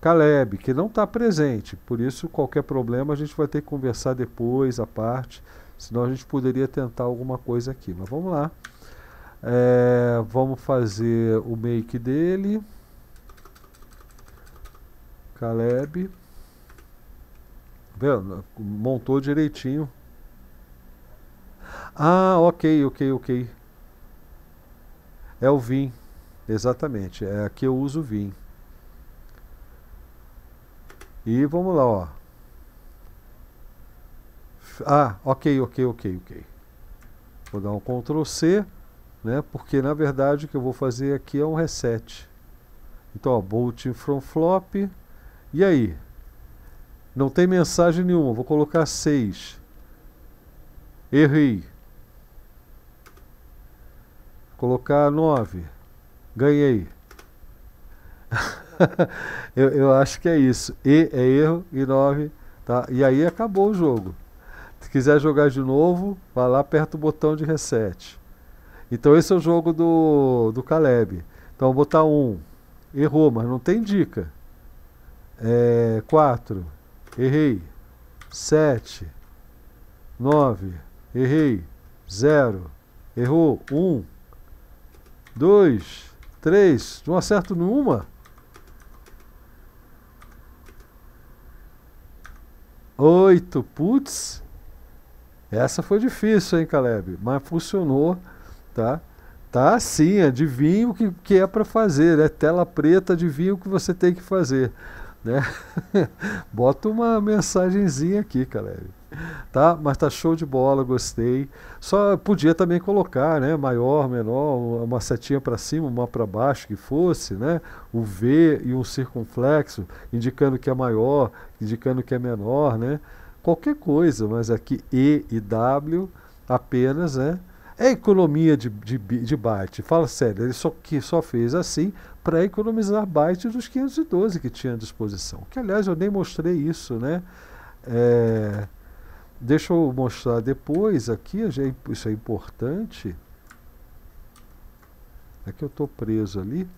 Caleb, que não está presente. Por isso, qualquer problema a gente vai ter que conversar depois, a parte. Senão a gente poderia tentar alguma coisa aqui. Mas vamos lá. É, vamos fazer o make dele. Caleb. Montou direitinho. Ah, ok, ok, ok. É o VIN. Exatamente. É aqui eu uso o VIN. E vamos lá, ó. Ah, ok, ok, ok, ok. Vou dar um Ctrl C, né? Porque na verdade o que eu vou fazer aqui é um reset. Então, ó, boot from flop. E aí? Não tem mensagem nenhuma, vou colocar 6. Errei. Vou colocar 9. Ganhei. eu, eu, acho que é isso. E é erro e 9. Tá? E aí acabou o jogo. Se quiser jogar de novo, vá lá, aperta o botão de reset. Então esse é o jogo do, do Caleb. Então vou botar 1. Um. Errou, mas não tem dica. É, 4 errei. 7, 9, errei. 0, errou. 1, 2, 3, não acerto nenhuma. Oito, putz. Essa foi difícil, hein, Caleb? Mas funcionou, tá? Tá assim, adivinha o que, que é para fazer, é né? tela preta, adivinha o que você tem que fazer né? Bota uma mensagenzinha aqui, galera. Tá? Mas tá show de bola, gostei. Só podia também colocar, né, maior, menor, uma setinha para cima, uma para baixo que fosse, né? O V e um circunflexo indicando que é maior, indicando que é menor, né? Qualquer coisa, mas aqui E e W apenas, né? É economia de, de, de byte. Fala sério, ele só que só fez assim para economizar bytes dos 512 que tinha à disposição. Que, aliás, eu nem mostrei isso, né? É, deixa eu mostrar depois aqui, isso é importante. Aqui é eu estou preso ali,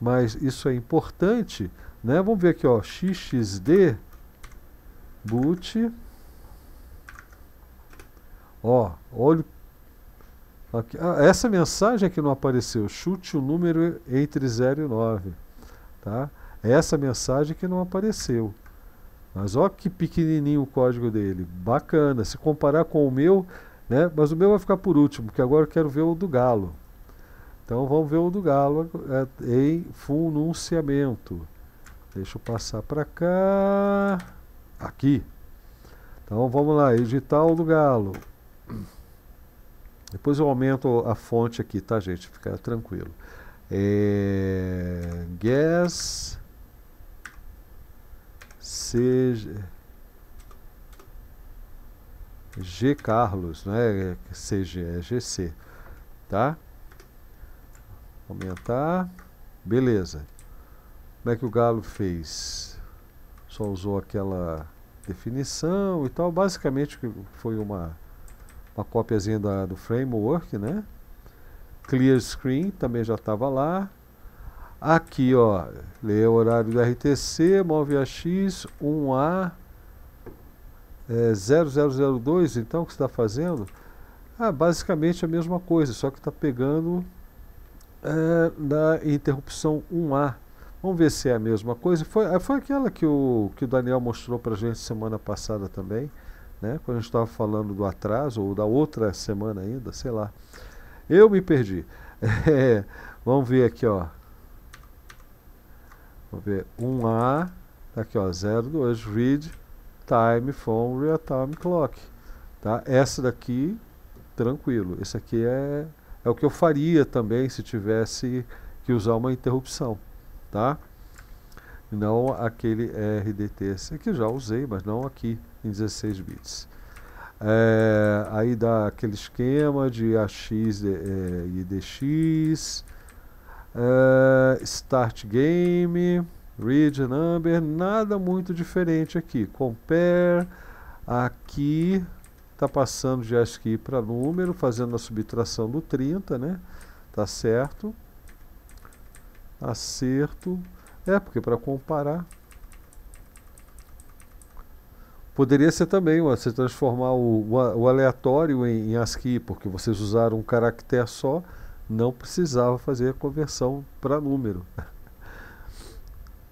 mas isso é importante, né? Vamos ver aqui, ó, xxd boot. Ó, olha o Aqui, ah, essa mensagem que não apareceu, chute o número entre 0 e 9. Tá? É essa mensagem que não apareceu. Mas olha que pequenininho o código dele. Bacana. Se comparar com o meu, né? mas o meu vai ficar por último, porque agora eu quero ver o do galo. Então vamos ver o do galo é, em pronunciamento. Deixa eu passar para cá. Aqui. Então vamos lá, o do galo. Depois eu aumento a fonte aqui, tá, gente? Fica tranquilo. É, gas C, G Carlos, não é CG, é GC, tá? Aumentar, beleza. Como é que o Galo fez? Só usou aquela definição e tal. Basicamente foi uma uma cópiazinha da, do framework, né? Clear Screen também já estava lá. Aqui, ó, lê o horário do RTC, move a X, 1A, é, 0002, então o que está fazendo? Ah, basicamente a mesma coisa, só que está pegando é, da interrupção 1A. Vamos ver se é a mesma coisa. Foi, ah, foi aquela que o, que o Daniel mostrou para a gente semana passada também. Né? Quando a gente estava falando do atraso, ou da outra semana ainda, sei lá. Eu me perdi. É, vamos ver aqui, ó. Vamos ver. 1A, tá aqui, ó, 02, read time from real time clock. Tá? Essa daqui, tranquilo. Esse aqui é, é o que eu faria também se tivesse que usar uma interrupção, tá? Não aquele RDT, esse que já usei, mas não aqui em 16 bits. É, aí dá aquele esquema de AX é, e DX, é, Start Game, Read Number, nada muito diferente aqui. Compare, aqui está passando de ASCII para número, fazendo a subtração do 30, né? Tá certo. Acerto. É, porque para comparar Poderia ser também você transformar o, o aleatório em, em, ASCII, porque vocês usaram um caractere só, não precisava fazer a conversão para número.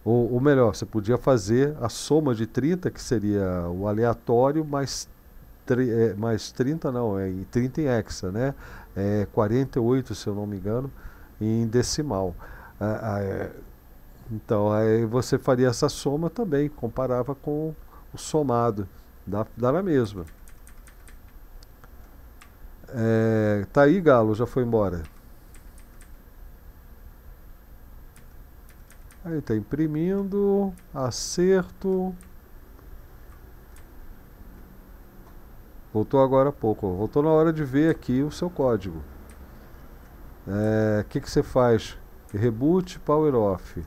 ou, ou, melhor, você podia fazer a soma de 30, que seria o aleatório, mais, é, mais 30, não, é 30 em hexa, né? É 48, se eu não me engano, em decimal. Ah, ah, é, então, aí você faria essa soma também, comparava com o somado. Dá, dá na mesma. É, tá aí, Galo, já foi embora. Aí tá imprimindo, acerto. Voltou agora há pouco. Voltou na hora de ver aqui o seu código. O é, que, que você faz? Reboot, power off.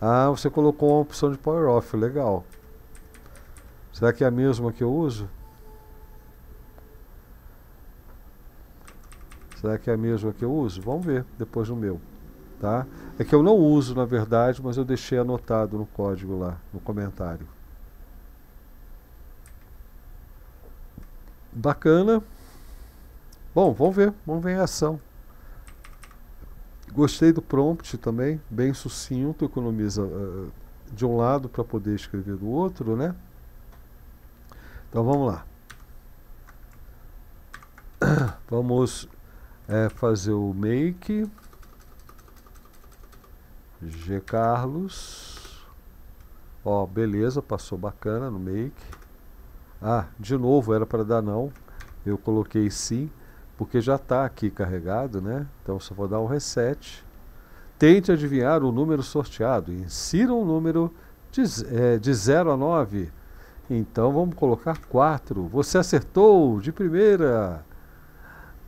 Ah, você colocou uma opção de power off, legal. Será que é a mesma que eu uso? Será que é a mesma que eu uso? Vamos ver depois no meu. Tá? É que eu não uso, na verdade, mas eu deixei anotado no código lá, no comentário. Bacana. Bom, vamos ver, vamos ver em ação. Gostei do prompt também, bem sucinto, economiza uh, de um lado para poder escrever do outro, né? Então vamos lá. Vamos é, fazer o make G Carlos. Ó, beleza, passou bacana no make. Ah, de novo era para dar não. Eu coloquei sim, porque já está aqui carregado, né? Então só vou dar um reset. Tente adivinhar o número sorteado. Insira um número de 0 é, eh, a 9 então vamos colocar quatro. Você acertou de primeira.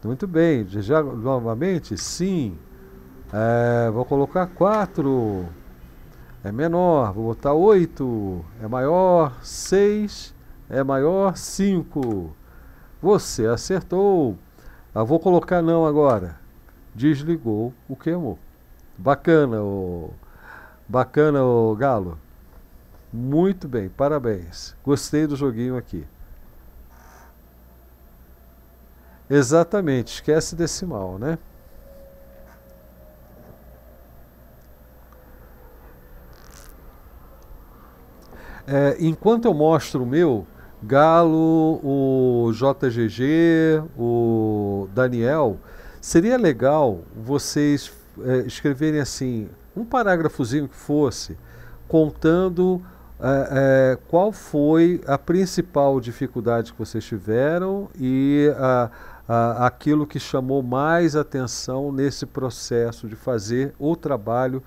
Muito bem. Já novamente? Sim. É, vou colocar quatro. É menor. Vou botar oito. É maior. Seis. É maior. Cinco. Você acertou. Eu ah, vou colocar não agora. Desligou o queimou. Bacana, o bacana o galo. Muito bem, parabéns. Gostei do joguinho aqui. Exatamente, esquece decimal, né? É, enquanto eu mostro o meu, Galo, o JGG, o Daniel, seria legal vocês é, escreverem assim, um parágrafozinho que fosse, contando é, é, qual foi a principal dificuldade que vocês tiveram e a, a, aquilo que chamou mais atenção nesse processo de fazer o trabalho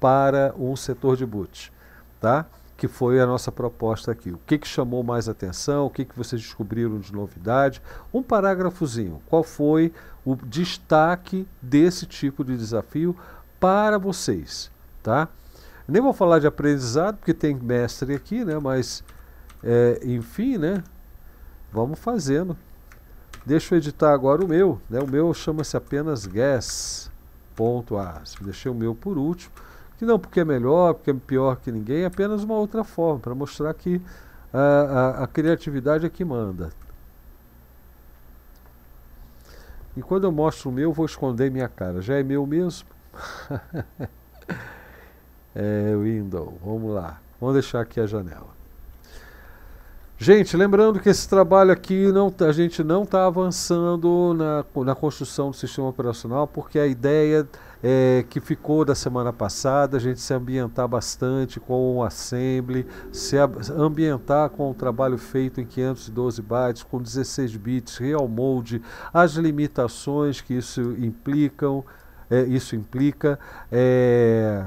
para um setor de boot, tá? que foi a nossa proposta aqui. O que, que chamou mais atenção? O que, que vocês descobriram de novidade? Um parágrafozinho. Qual foi o destaque desse tipo de desafio para vocês? Tá? nem vou falar de aprendizado, porque tem mestre aqui, né? Mas, é, enfim, né? Vamos fazendo. Deixa eu editar agora o meu, né? O meu chama-se apenas guess.as. Deixei o meu por último. Que não porque é melhor, porque é pior que ninguém, é apenas uma outra forma, para mostrar que a, a, a criatividade é que manda. E quando eu mostro o meu, vou esconder minha cara. Já é meu mesmo? é, window. Vamos lá. Vamos deixar aqui a janela. Gente, lembrando que esse trabalho aqui não, tá, a gente não está avançando na, na construção do sistema operacional, porque a ideia é, que ficou da semana passada, a gente se ambientar bastante com o Assembly, se ambientar com o trabalho feito em 512 bytes, com 16 bits, real mode, as limitações que isso implicam, é, isso implica. É,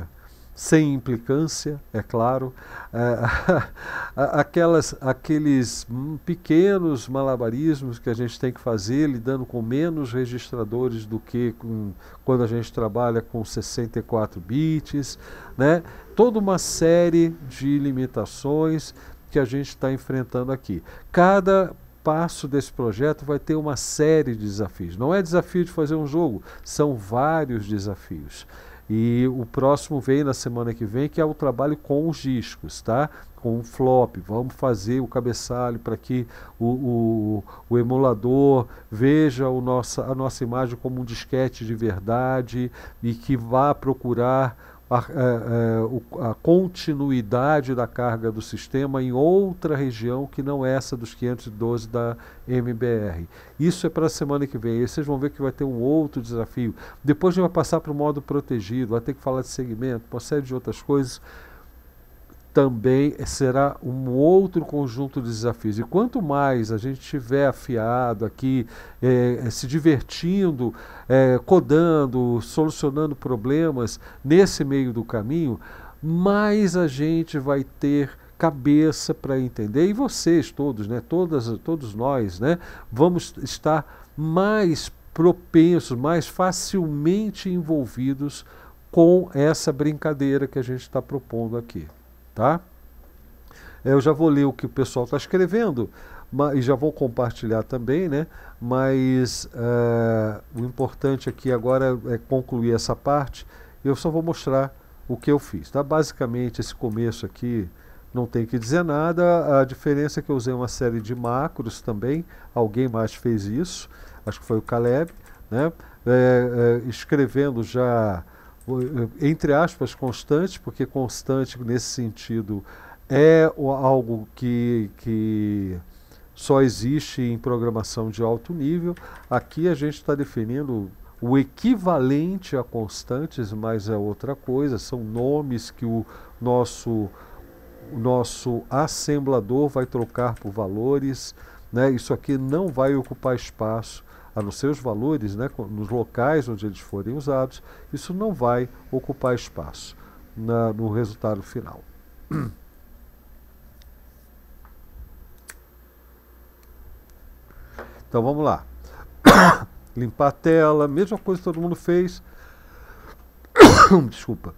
sem implicância, é claro, é, aquelas, aqueles hum, pequenos malabarismos que a gente tem que fazer lidando com menos registradores do que com, quando a gente trabalha com 64 bits, né? toda uma série de limitações que a gente está enfrentando aqui. Cada passo desse projeto vai ter uma série de desafios. Não é desafio de fazer um jogo, são vários desafios. E o próximo vem na semana que vem, que é o trabalho com os discos, tá? Com o flop. Vamos fazer o cabeçalho para que o, o, o, emulador veja o nossa, a nossa imagem como um disquete de verdade e que vá procurar a, a, a, continuidade da carga do sistema em outra região que não essa dos 512 da MBR. Isso é para a semana que vem. E vocês vão ver que vai ter um outro desafio. Depois a gente vai passar para o modo protegido, vai ter que falar de segmento, uma série de outras coisas também será um outro conjunto de desafios. E quanto mais a gente tiver afiado aqui, eh, se divertindo, eh, codando, solucionando problemas nesse meio do caminho, mais a gente vai ter cabeça para entender e vocês todos, né, todas, todos nós, né, vamos estar mais propensos, mais facilmente envolvidos com essa brincadeira que a gente está propondo aqui tá? Eu já vou ler o que o pessoal está escrevendo mas, e já vou compartilhar também, né? Mas eh, o importante aqui agora é concluir essa parte. Eu só vou mostrar o que eu fiz, tá? Basicamente esse começo aqui não tem que dizer nada. A diferença é que eu usei uma série de macros também. Alguém mais fez isso, acho que foi o Caleb, né? É, é, escrevendo já eh, entre aspas, constante, porque constante nesse sentido é algo que, que só existe em programação de alto nível. Aqui a gente está definindo o equivalente a constantes, mas é outra coisa, são nomes que o nosso, o nosso assemblador vai trocar por valores. Né? Isso aqui não vai ocupar espaço a não ser os valores né, nos locais onde eles forem usados, isso não vai ocupar espaço na, no resultado final. Então vamos lá. Limpar a tela, mesma coisa que todo mundo fez. Desculpa.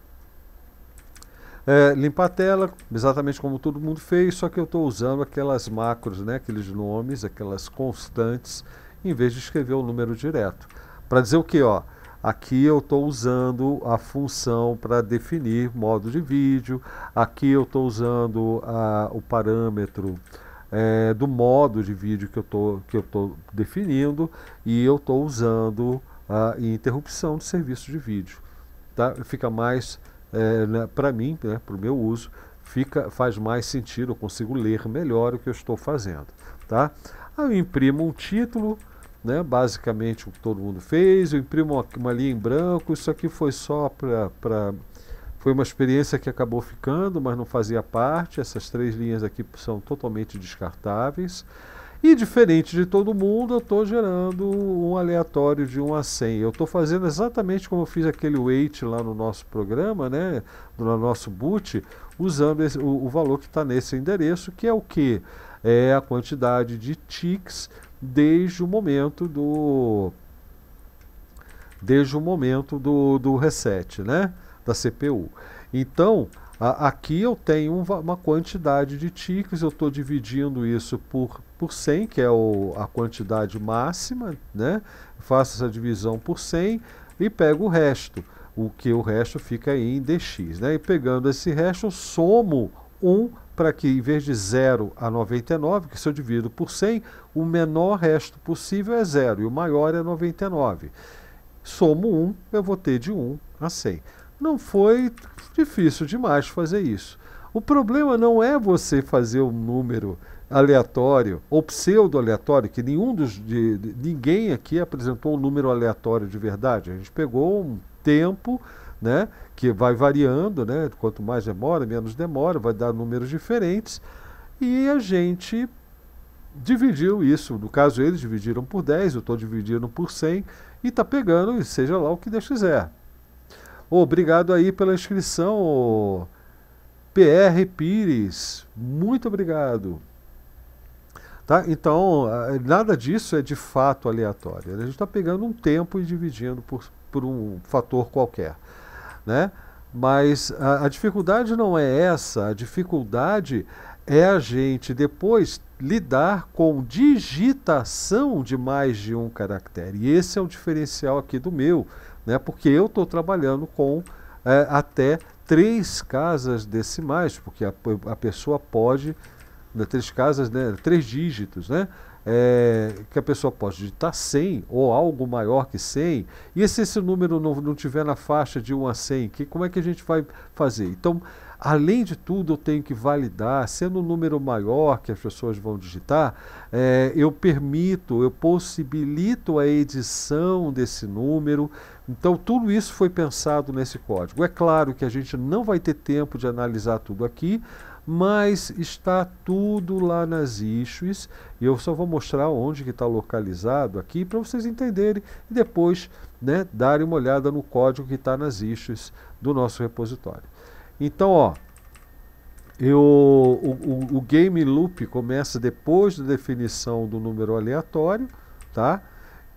É, limpar a tela, exatamente como todo mundo fez, só que eu estou usando aquelas macros, né, aqueles nomes, aquelas constantes em vez de escrever o número direto. Para dizer o que? Ó, aqui eu estou usando a função para definir modo de vídeo, aqui eu estou usando a, o parâmetro é, do modo de vídeo que eu estou definindo e eu estou usando a interrupção de serviço de vídeo. Tá? Fica mais, é, né, para mim, né, para o meu uso, fica, faz mais sentido, eu consigo ler melhor o que eu estou fazendo. Tá? Aí eu imprimo um título, né? basicamente o que todo mundo fez. Eu imprimo uma, uma linha em branco, isso aqui foi só para. Foi uma experiência que acabou ficando, mas não fazia parte. Essas três linhas aqui são totalmente descartáveis. E diferente de todo mundo, eu estou gerando um aleatório de 1 a 100. Eu estou fazendo exatamente como eu fiz aquele weight lá no nosso programa, né? no nosso boot, usando esse, o, o valor que está nesse endereço, que é o que? é a quantidade de ticks desde o momento do desde o momento do, do reset, né, da CPU. Então, a, aqui eu tenho uma, uma quantidade de ticks, eu estou dividindo isso por, por 100, que é o, a quantidade máxima, né, faço essa divisão por 100 e pego o resto o que o resto fica aí em dx, né? E pegando esse resto, eu somo 1 para que, em vez de 0 a 99, que se eu divido por 100, o menor resto possível é 0 e o maior é 99. Somo 1, eu vou ter de 1 a 100. Não foi difícil demais fazer isso. O problema não é você fazer um número aleatório ou pseudo-aleatório, que nenhum dos de, de, ninguém aqui apresentou um número aleatório de verdade. A gente pegou um tempo, né? que vai variando, né? Quanto mais demora, menos demora, vai dar números diferentes. E a gente dividiu isso. No caso, eles dividiram por 10, eu estou dividindo por 100 e está pegando, seja lá o que Deus quiser. obrigado aí pela inscrição, PR Pires. Muito obrigado. Tá? Então, nada disso é de fato aleatório. A gente está pegando um tempo e dividindo por, por um fator qualquer né? Mas a, a dificuldade não é essa, a dificuldade é a gente depois lidar com digitação de mais de um caractere. E esse é um diferencial aqui do meu, né? porque eu estou trabalhando com é, até três casas decimais, porque a, a pessoa pode, né, três casas, né, três dígitos, né? é, que a pessoa pode digitar 100 ou algo maior que 100, e se esse número não, não tiver na faixa de 1 a 100, que, como é que a gente vai fazer? Então, além de tudo, eu tenho que validar, sendo um número maior que as pessoas vão digitar, é, eu permito, eu possibilito a edição desse número. Então, tudo isso foi pensado nesse código. É claro que a gente não vai ter tempo de analisar tudo aqui, mas está tudo lá nas issues e eu só vou mostrar onde que está localizado aqui para vocês entenderem e depois né, darem uma olhada no código que está nas issues do nosso repositório. Então, ó, eu, o, o, o game loop começa depois da definição do número aleatório, tá?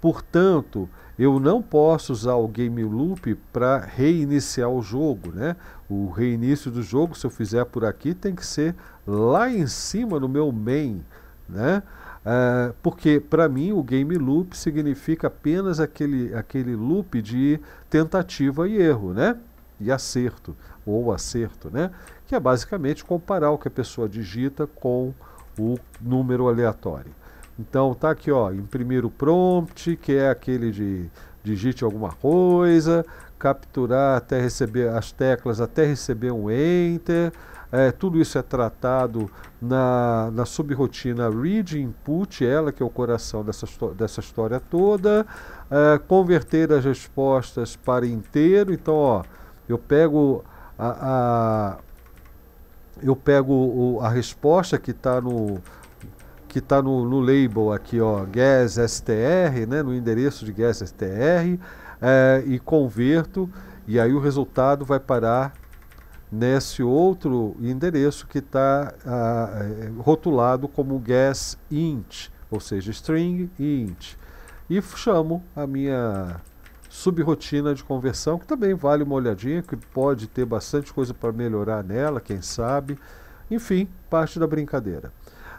Portanto, eu não posso usar o game loop para reiniciar o jogo, né? O reinício do jogo, se eu fizer por aqui, tem que ser lá em cima no meu main, né? Uh, porque para mim o game loop significa apenas aquele, aquele loop de tentativa e erro, né? E acerto, ou acerto, né? Que é basicamente comparar o que a pessoa digita com o número aleatório. Então tá aqui, ó, imprimir o prompt, que é aquele de digite alguma coisa, capturar até receber as teclas, até receber um enter. É, tudo isso é tratado na, na subrotina read input, ela que é o coração dessa, dessa história toda. É, converter as respostas para inteiro. Então, ó, eu pego a, a eu pego o, a resposta que está no que está no, no label aqui, ó, guess str, né, no endereço de guess str é, e converto, e aí o resultado vai parar nesse outro endereço que está ah, é, rotulado como gas int, ou seja, string int. E chamo a minha subrotina de conversão, que também vale uma olhadinha, que pode ter bastante coisa para melhorar nela, quem sabe. Enfim, parte da brincadeira.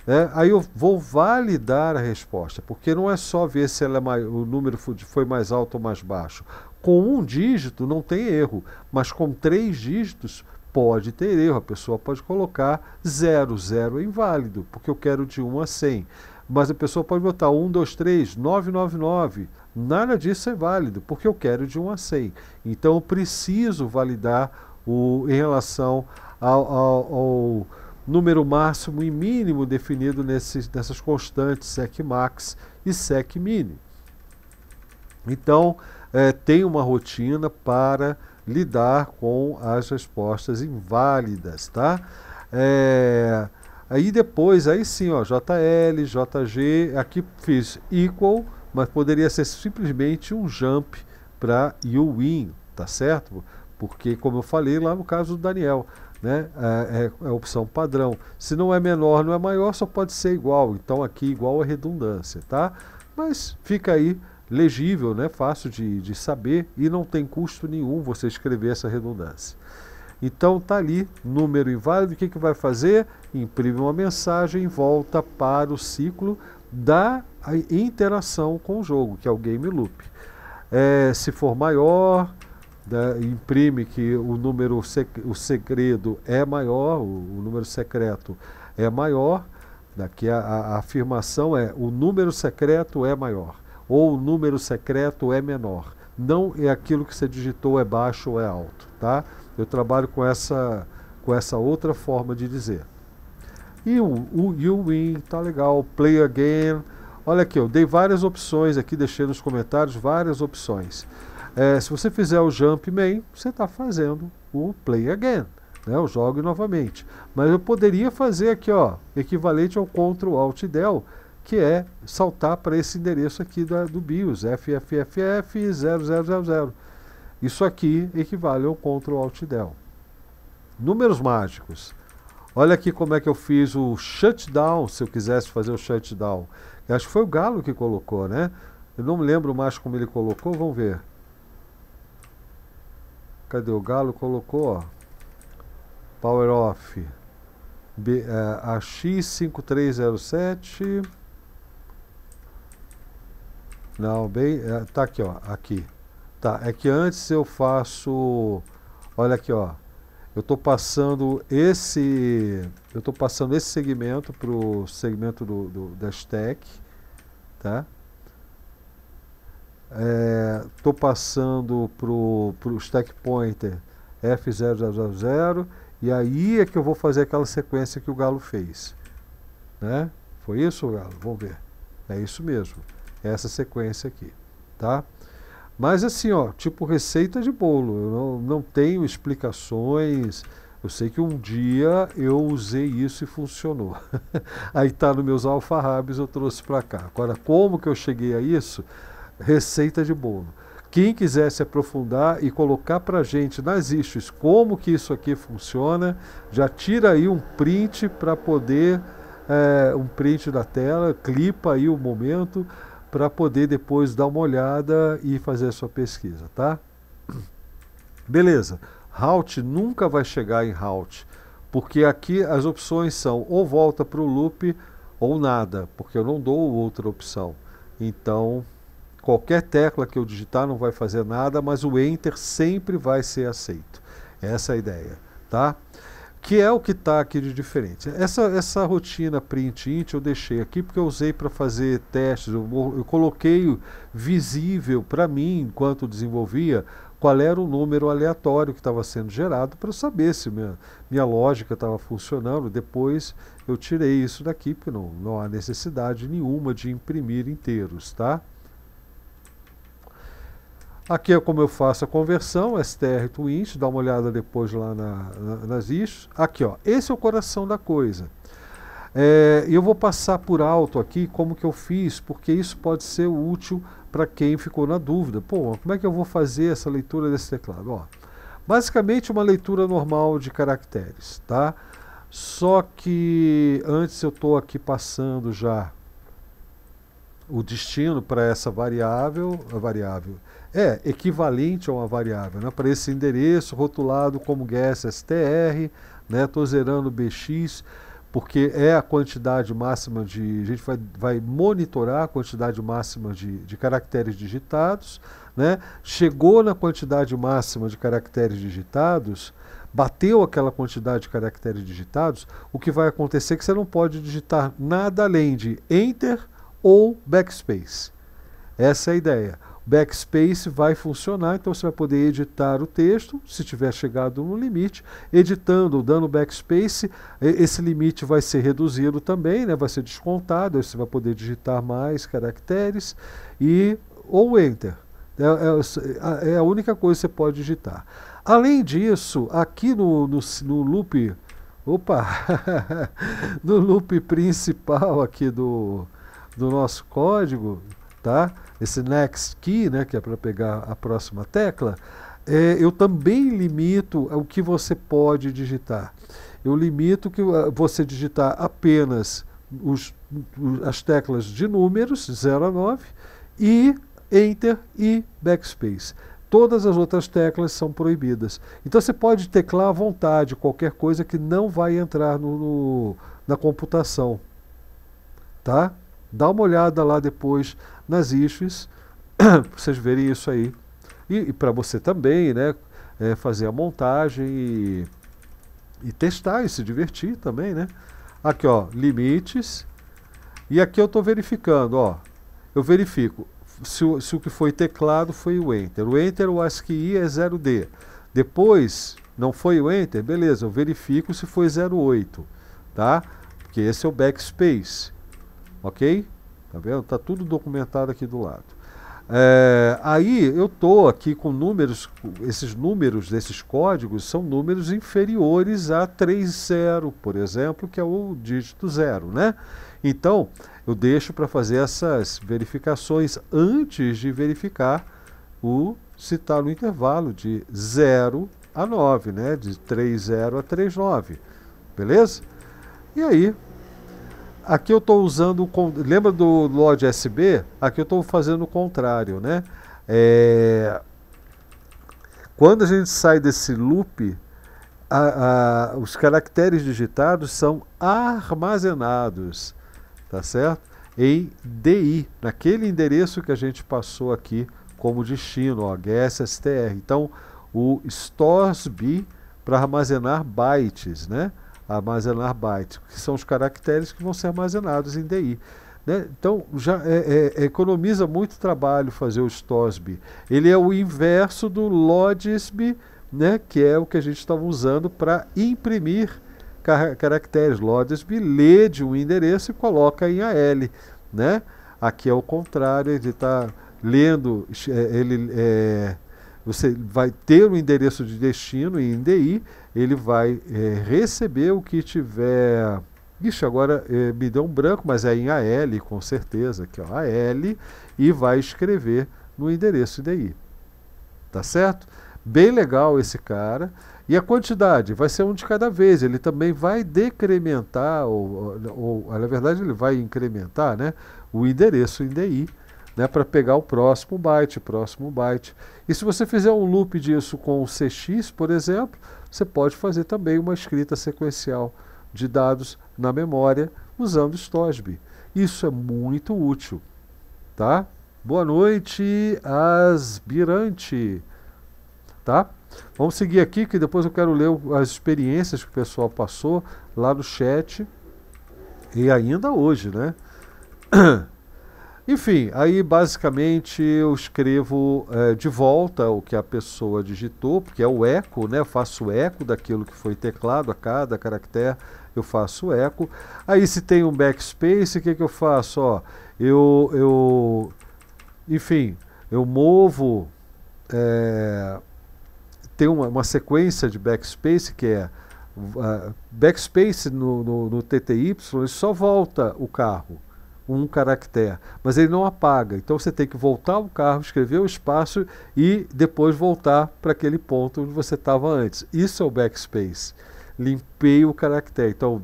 É, aí eu vou validar a resposta, porque não é só ver se ela é mais, o número foi mais alto ou mais baixo. Com um dígito não tem erro, mas com três dígitos pode ter erro. A pessoa pode colocar zero, zero é inválido, porque eu quero de 1 a 100. Mas a pessoa pode botar 1, 2, 3, 9, 9, 9. Nada disso é válido, porque eu quero de 1 a 100. Então eu preciso validar o, em relação ao, ao, ao número máximo e mínimo definido nesses, nessas constantes secmax e secmin. Então, é, tem uma rotina para lidar com as respostas inválidas, tá? É, aí depois, aí sim, ó, JL, JG, aqui fiz equal, mas poderia ser simplesmente um jump para you win, tá certo? Porque, como eu falei lá no caso do Daniel, né? É, é, a é opção padrão. Se não é menor, não é maior, só pode ser igual. Então aqui igual é redundância, tá? Mas fica aí legível, né? Fácil de, de saber e não tem custo nenhum você escrever essa redundância. Então tá ali, número inválido, o que, que vai fazer? Imprime uma mensagem e volta para o ciclo da interação com o jogo, que é o game loop. É, se for maior, né, imprime que o número, o segredo é maior, o, o número secreto é maior, daqui né, a, a, afirmação é o número secreto é maior, ou o número secreto é menor. Não é aquilo que você digitou é baixo ou é alto, tá? Eu trabalho com essa, com essa outra forma de dizer. E o, o You Win, tá legal, Play Again... Olha aqui, eu dei várias opções aqui, deixei nos comentários várias opções. É, se você fizer o jump main, você está fazendo o play again. Né? o jogo novamente. Mas eu poderia fazer aqui, ó, equivalente ao Ctrl Alt Del, que é saltar para esse endereço aqui da, do BIOS, FFFF0000. Isso aqui equivale ao Ctrl Alt Del. Números mágicos. Olha aqui como é que eu fiz o shutdown, se eu quisesse fazer o shutdown. acho que foi o Galo que colocou, né? Eu não me lembro mais como ele colocou, vamos ver. Cadê o Galo? Colocou, ó. Power off. B, uh, é, AX5307. Não, bem. Uh, tá aqui, ó. Aqui. Tá, é que antes eu faço. Olha aqui, ó. Eu estou passando esse. Eu tô passando esse segmento pro segmento do, do da stack. Tá? Estou é, passando para o stack pointer F000 e aí é que eu vou fazer aquela sequência que o Galo fez. Né? Foi isso, Galo? Vamos ver. É isso mesmo. É essa sequência aqui. Tá? Mas assim, ó, tipo receita de bolo. Eu não, não tenho explicações. Eu sei que um dia eu usei isso e funcionou. aí tá nos meus alfarrabes, eu trouxe para cá. Agora, como que eu cheguei a isso? receita de bolo. Quem quiser se aprofundar e colocar para a gente nas issues como que isso aqui funciona, já tira aí um print para poder, é, um print da tela, clipa aí o momento para poder depois dar uma olhada e fazer a sua pesquisa, tá? Beleza. Halt nunca vai chegar em halt, porque aqui as opções são ou volta para o loop ou nada, porque eu não dou outra opção. Então, Qualquer tecla que eu digitar não vai fazer nada, mas o Enter sempre vai ser aceito. Essa é a ideia, tá? Que é o que está aqui de diferente. Essa, essa rotina print int eu deixei aqui porque eu usei para fazer testes. Eu, eu coloquei visível para mim, enquanto desenvolvia, qual era o número aleatório que estava sendo gerado para saber se minha, minha lógica estava funcionando. Depois eu tirei isso daqui, porque não, não há necessidade nenhuma de imprimir inteiros, tá? Aqui é como eu faço a conversão, STR int. dá uma olhada depois lá na, na, nas issues. Aqui, ó, esse é o coração da coisa. É, eu vou passar por alto aqui como que eu fiz, porque isso pode ser útil para quem ficou na dúvida. Pô, como é que eu vou fazer essa leitura desse teclado? Ó, basicamente uma leitura normal de caracteres, tá? Só que antes eu estou aqui passando já o destino para essa variável, a variável é equivalente a uma variável, né? para esse endereço rotulado como guess.str, né? estou zerando bx, porque é a quantidade máxima de. A gente vai, vai monitorar a quantidade máxima de, de caracteres digitados. Né? Chegou na quantidade máxima de caracteres digitados, bateu aquela quantidade de caracteres digitados, o que vai acontecer é que você não pode digitar nada além de Enter ou Backspace. Essa é a ideia backspace vai funcionar, então você vai poder editar o texto, se tiver chegado no limite, editando, dando backspace, esse limite vai ser reduzido também, né? vai ser descontado, você vai poder digitar mais caracteres e ou enter. É, é, é, é a única coisa que você pode digitar. Além disso, aqui no, no, no loop, opa, no loop principal aqui do, do nosso código, tá? esse next key, né, que é para pegar a próxima tecla, é, eu também limito o que você pode digitar. Eu limito que ah, você digitar apenas os, as teclas de números, 0 a 9, e Enter e Backspace. Todas as outras teclas são proibidas. Então você pode teclar à vontade qualquer coisa que não vai entrar no, no na computação. Tá? Dá uma olhada lá depois nas IFES, para vocês verem isso aí. E, e para você também, né? É, fazer a montagem e, e testar e se divertir também, né? Aqui, ó, limites. E aqui eu estou verificando, ó. Eu verifico se o, se o que foi teclado foi o Enter. O Enter, o ASCII é 0D. Depois, não foi o Enter, beleza, eu verifico se foi 08, tá? Porque esse é o backspace, ok? Tá vendo? Tá tudo documentado aqui do lado. É, aí eu tô aqui com números, esses números desses códigos são números inferiores a 30, por exemplo, que é o dígito zero, né? Então, eu deixo para fazer essas verificações antes de verificar o se está no intervalo de 0 a 9, né? De 30 a 39. Beleza? E aí, Aqui eu estou usando, lembra do Lodge SB? Aqui eu estou fazendo o contrário, né? É, quando a gente sai desse loop, a, a, os caracteres digitados são armazenados, tá certo? Em DI, naquele endereço que a gente passou aqui como destino, ó, GSSTR. Então, o stosb para armazenar bytes, né? armazenar bytes, que são os caracteres que vão ser armazenados em DI. Né? Então, já é, é, é, economiza muito trabalho fazer o STOSB. Ele é o inverso do LODISB, né? que é o que a gente estava usando para imprimir car caracteres. LODISB lê de um endereço e coloca em AL. Né? Aqui é o contrário, ele está lendo, é, ele, é, você vai ter o um endereço de destino em DI ele vai é, receber o que tiver. Ixi, agora é, me deu um branco, mas é em AL, com certeza, aqui, o AL, e vai escrever no endereço IDI. Tá certo? Bem legal esse cara. E a quantidade vai ser um de cada vez. Ele também vai decrementar, ou, ou, ou na verdade ele vai incrementar né, o endereço IDI né, para pegar o próximo byte, próximo byte. E se você fizer um loop disso com o CX, por exemplo, você pode fazer também uma escrita sequencial de dados na memória usando STOSB. Isso é muito útil, tá? Boa noite, aspirante, tá? Vamos seguir aqui que depois eu quero ler as experiências que o pessoal passou lá no chat e ainda hoje, né? Enfim, aí basicamente eu escrevo é, de volta o que a pessoa digitou, porque é o eco, né? Eu faço eco daquilo que foi teclado, a cada caractere eu faço eco. Aí se tem um backspace, o que, que eu faço? Ó, eu, eu, enfim, eu movo, é, tem uma, uma, sequência de backspace que é uh, backspace no, no, no TTY, só volta o carro um caractere, mas ele não apaga. Então você tem que voltar o carro, escrever o espaço e depois voltar para aquele ponto onde você estava antes. Isso é o backspace. Limpei o caractere. Então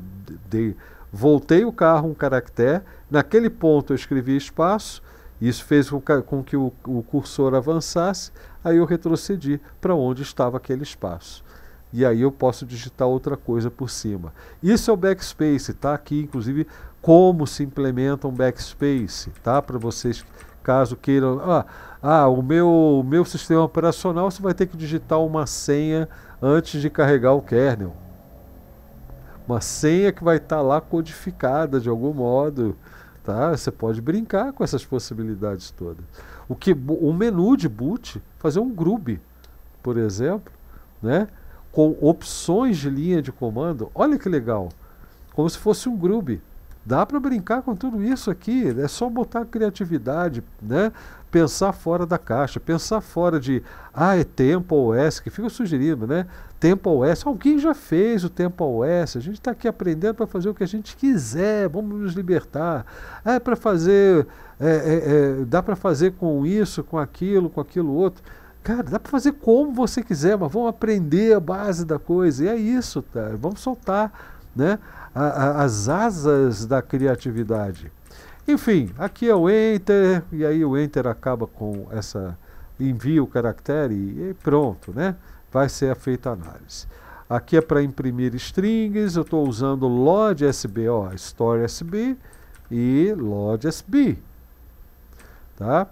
de voltei o carro um caractere, naquele ponto eu escrevi espaço, isso fez com, com que o, o cursor avançasse, aí eu retrocedi para onde estava aquele espaço e aí eu posso digitar outra coisa por cima. Isso é o backspace, tá? Aqui, inclusive, como se implementa um backspace, tá? Para vocês, caso queiram, ah, ah, o meu, o meu sistema operacional você vai ter que digitar uma senha antes de carregar o kernel. Uma senha que vai estar tá lá codificada de algum modo, tá? Você pode brincar com essas possibilidades todas. O que o menu de boot, fazer um grub, por exemplo, né? Com opções de linha de comando. Olha que legal. Como se fosse um grub Dá para brincar com tudo isso aqui, é só botar criatividade, né? pensar fora da caixa, pensar fora de, ah, é tempo OS, que fica sugerindo, né? Tempo OS, alguém já fez o tempo OS, a gente está aqui aprendendo para fazer o que a gente quiser, vamos nos libertar. É para fazer, é, é, é, dá para fazer com isso, com aquilo, com aquilo outro. Cara, dá para fazer como você quiser, mas vamos aprender a base da coisa, e é isso, tá? vamos soltar, né? a, a, as asas da criatividade. Enfim, aqui é o enter, e aí o enter acaba com essa envia o caractere e pronto, né? Vai ser feita análise. Aqui é para imprimir strings, eu estou usando log SB, ó, Store SB e log SB, tá?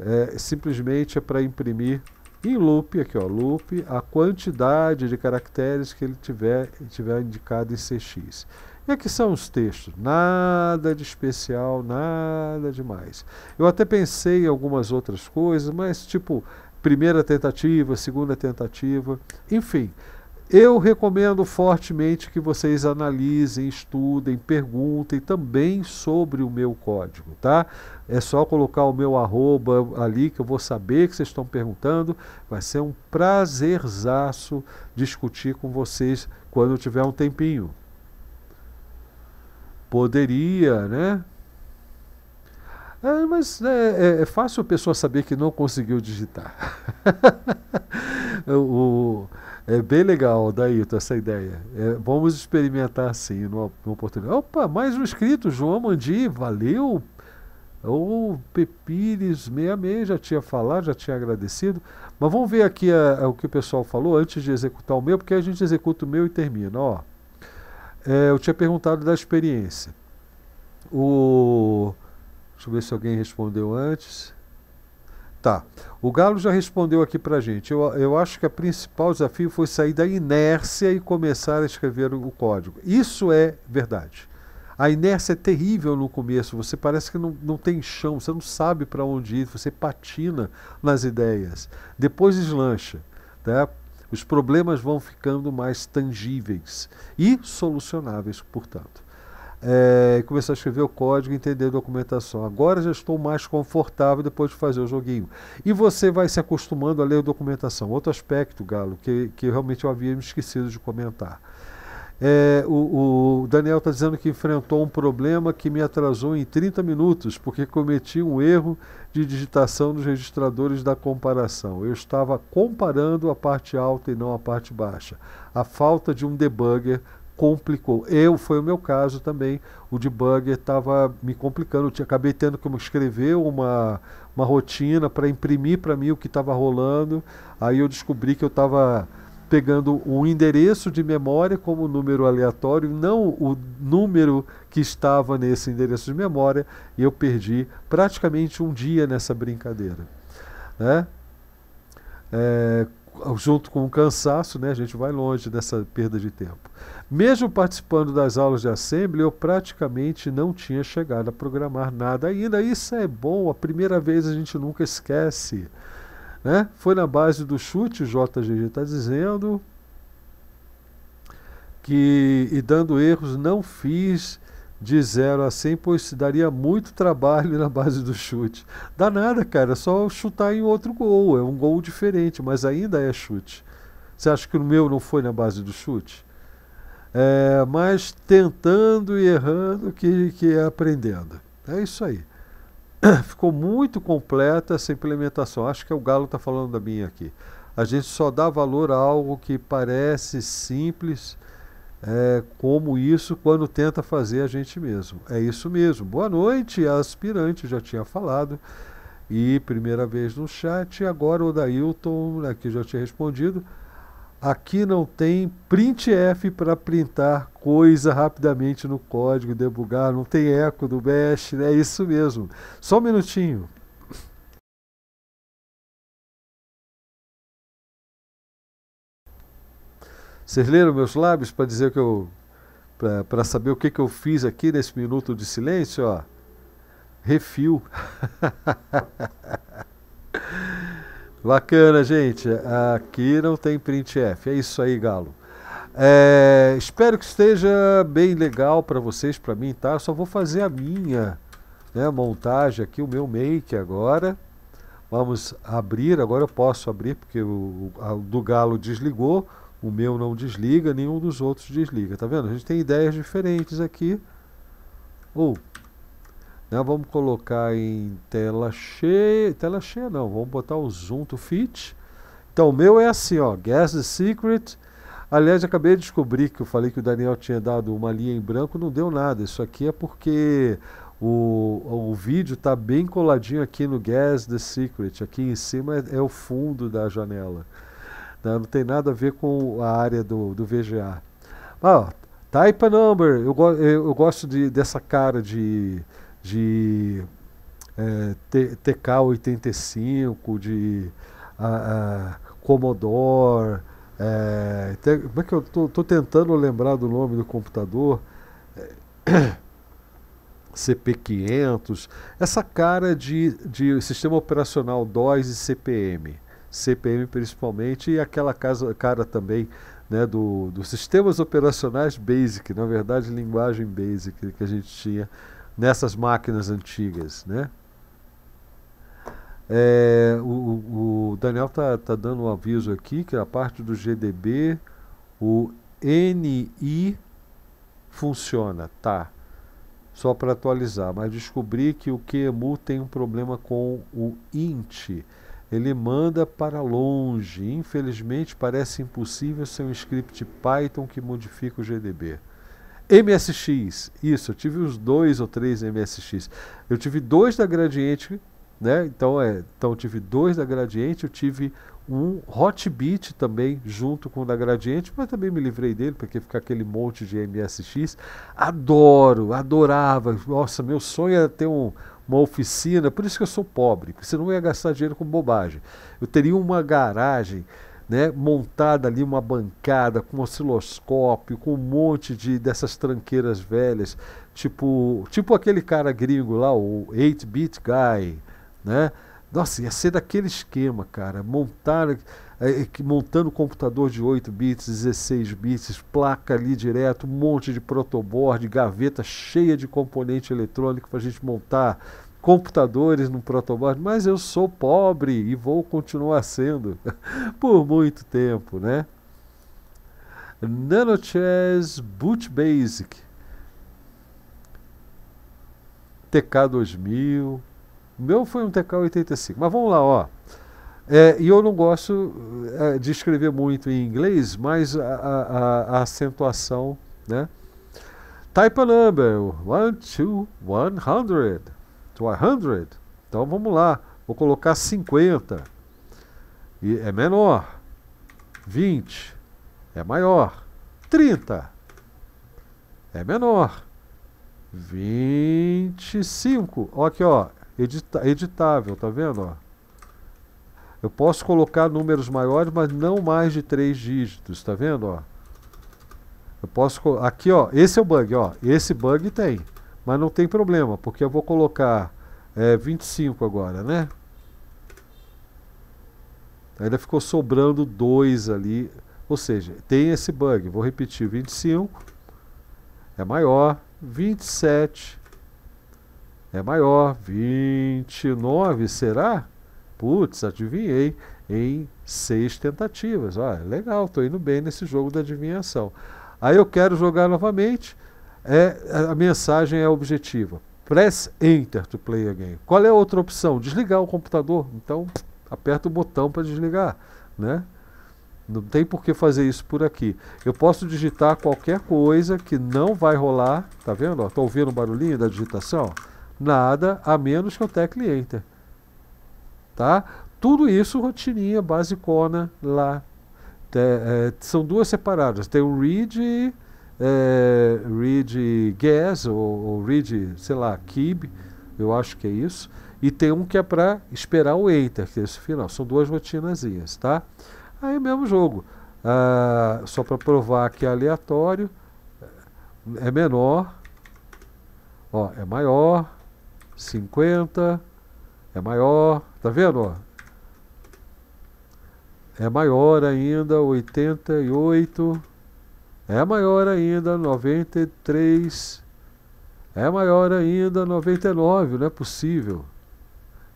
É, simplesmente é para imprimir em loop, aqui ó, loop, a quantidade de caracteres que ele tiver, tiver indicado em CX. E aqui são os textos, nada de especial, nada demais. Eu até pensei em algumas outras coisas, mas tipo, primeira tentativa, segunda tentativa, enfim. Eu recomendo fortemente que vocês analisem, estudem, perguntem também sobre o meu código, tá? É só colocar o meu arroba ali que eu vou saber que vocês estão perguntando. Vai ser um prazerzaço discutir com vocês quando eu tiver um tempinho. Poderia, né? É, mas né, é, é, fácil a pessoa saber que não conseguiu digitar. o, é bem legal, Daíto, essa ideia. É, vamos experimentar assim, numa, numa, oportunidade. Opa, mais um inscrito, João Mandi, valeu! O Pepires 66 já tinha falado, já tinha agradecido. Mas vamos ver aqui a, é, a, é o que o pessoal falou antes de executar o meu, porque a gente executa o meu e termina. Ó, é, eu tinha perguntado da experiência. O, deixa eu ver se alguém respondeu antes. Tá. O Galo já respondeu aqui pra gente. Eu, eu acho que o principal desafio foi sair da inércia e começar a escrever o código. Isso é verdade. A inércia é terrível no começo, você parece que não, não tem chão, você não sabe para onde ir, você patina nas ideias. Depois deslancha. Tá? Os problemas vão ficando mais tangíveis e solucionáveis, portanto é, começar a escrever o código e entender a documentação. Agora já estou mais confortável depois de fazer o joguinho. E você vai se acostumando a ler a documentação. Outro aspecto, Galo, que, que realmente eu havia me esquecido de comentar. É, o, o, Daniel está dizendo que enfrentou um problema que me atrasou em 30 minutos, porque cometi um erro de digitação nos registradores da comparação. Eu estava comparando a parte alta e não a parte baixa. A falta de um debugger complicou. Eu, foi o meu caso também, o debugger estava me complicando, eu tinha, acabei tendo que escrever uma, uma rotina para imprimir para mim o que estava rolando, aí eu descobri que eu estava pegando um endereço de memória como número aleatório, não o número que estava nesse endereço de memória, e eu perdi praticamente um dia nessa brincadeira. Né? É, junto com o cansaço, né, a gente vai longe dessa perda de tempo. Mesmo participando das aulas de Assembly, eu praticamente não tinha chegado a programar nada ainda. Isso é bom, a primeira vez a gente nunca esquece. Né? Foi na base do chute, o JGG está dizendo, que, e dando erros, não fiz de 0 a 100, pois daria muito trabalho na base do chute. Dá nada, cara, é só chutar em outro gol, é um gol diferente, mas ainda é chute. Você acha que o meu não foi na base do chute? é, mas tentando e errando que, que é aprendendo. É isso aí. Ficou muito completa essa implementação. Acho que o Galo está falando da minha aqui. A gente só dá valor a algo que parece simples, é, como isso, quando tenta fazer a gente mesmo. É isso mesmo. Boa noite, aspirante, já tinha falado. E primeira vez no chat, agora o Dailton, né, que já tinha respondido. Aqui não tem printf para printar coisa rapidamente no código, debugar, não tem eco do bash, né? é isso mesmo. Só um minutinho. Vocês leram meus lábios para dizer que eu. para saber o que, que eu fiz aqui nesse minuto de silêncio? Ó. Refil. Bacana, gente. Aqui não tem printf. É isso aí, Galo. É, espero que esteja bem legal para vocês, para mim, tá? Eu só vou fazer a minha né, montagem aqui, o meu make agora. Vamos abrir, agora eu posso abrir porque o, o do Galo desligou, o meu não desliga, nenhum dos outros desliga, tá vendo? A gente tem ideias diferentes aqui. Ou oh né? Vamos colocar em tela cheia, tela cheia não, vamos botar o zoom to fit. Então o meu é assim, ó, Guess the Secret. Aliás, acabei de descobrir que eu falei que o Daniel tinha dado uma linha em branco, não deu nada. Isso aqui é porque o, o vídeo está bem coladinho aqui no Guess the Secret. Aqui em cima é, é o fundo da janela. Não, né? não, tem nada a ver com a área do, do VGA. Ah, type a number. Eu, eu, eu gosto de, dessa cara de de é, TK-85, de a, a Commodore. É, te, como é que eu estou tentando lembrar do nome do computador? É, CP500, essa cara de, de sistema operacional DOS e CPM, CPM principalmente, e aquela casa, cara também né, dos do sistemas operacionais BASIC, na verdade, linguagem BASIC que a gente tinha nessas máquinas antigas, né? É, o, o, Daniel tá, tá dando um aviso aqui que a parte do GDB, o NI funciona, tá? Só para atualizar, mas descobri que o QEMU tem um problema com o INT. Ele manda para longe. Infelizmente, parece impossível ser um script Python que modifica o GDB. MSX, isso, eu tive os dois ou três MSX. Eu tive dois da Gradiente, né? Então, é, então tive dois da Gradiente, eu tive um Hotbit também junto com o da Gradiente, mas também me livrei dele porque fica aquele monte de MSX. Adoro, adorava. Nossa, meu sonho era ter um, uma oficina, por isso que eu sou pobre, porque não ia gastar dinheiro com bobagem. Eu teria uma garagem né, montada ali uma bancada com osciloscópio, com um monte de dessas tranqueiras velhas, tipo, tipo aquele cara gringo lá, o 8-bit guy, né? Nossa, ia ser daquele esquema, cara, montar é, é, montando computador de 8 bits, 16 bits, placa ali direto, um monte de protoboard, gaveta cheia de componente eletrônico para a gente montar computadores no protoboard, mas eu sou pobre e vou continuar sendo por muito tempo, né? NanoChess Boot Basic TK2000 meu foi um TK85, mas vamos lá, ó. É, e eu não gosto é, de escrever muito em inglês, mas a, a, a acentuação, né? Type a number, 1 to 100. 100. Então, então vamos lá. Vou colocar 50. E é menor. 20 é maior. 30 é menor. 25. Ó, aqui, ó. Edita editável, tá vendo? Ó? Eu posso colocar números maiores, mas não mais de 3 dígitos, tá vendo? Ó? Eu posso. Aqui, ó. Esse é o bug, ó. Esse bug tem. Mas não tem problema, porque eu vou colocar é, 25 agora, né? Ainda ficou sobrando 2 ali. Ou seja, tem esse bug. Vou repetir: 25 é maior, 27 é maior, 29 será? Putz, adivinhei em seis tentativas. Olha, legal, estou indo bem nesse jogo da adivinhação. Aí eu quero jogar novamente é a mensagem é objetiva. Press Enter to play a game. Qual é a outra opção? Desligar o computador. Então, aperta o botão para desligar, né? Não tem por que fazer isso por aqui. Eu posso digitar qualquer coisa que não vai rolar, tá vendo? Estou ouvindo o barulhinho da digitação? Nada, a menos que eu tecle Enter. Tá? Tudo isso rotininha, basicona lá. É, são duas separadas. Tem o read e é, Reed Gas, ou, ou Reed, sei lá, Kib, eu acho que é isso. E tem um que é para esperar o Enter, que é esse final. São duas rotinazinhas, tá? Aí mesmo jogo. Ah, só para provar que é aleatório. É menor. Ó, é maior. 50. É maior. Tá vendo? Ó? É maior ainda. 88. É maior ainda 93. É maior ainda 99, não é possível.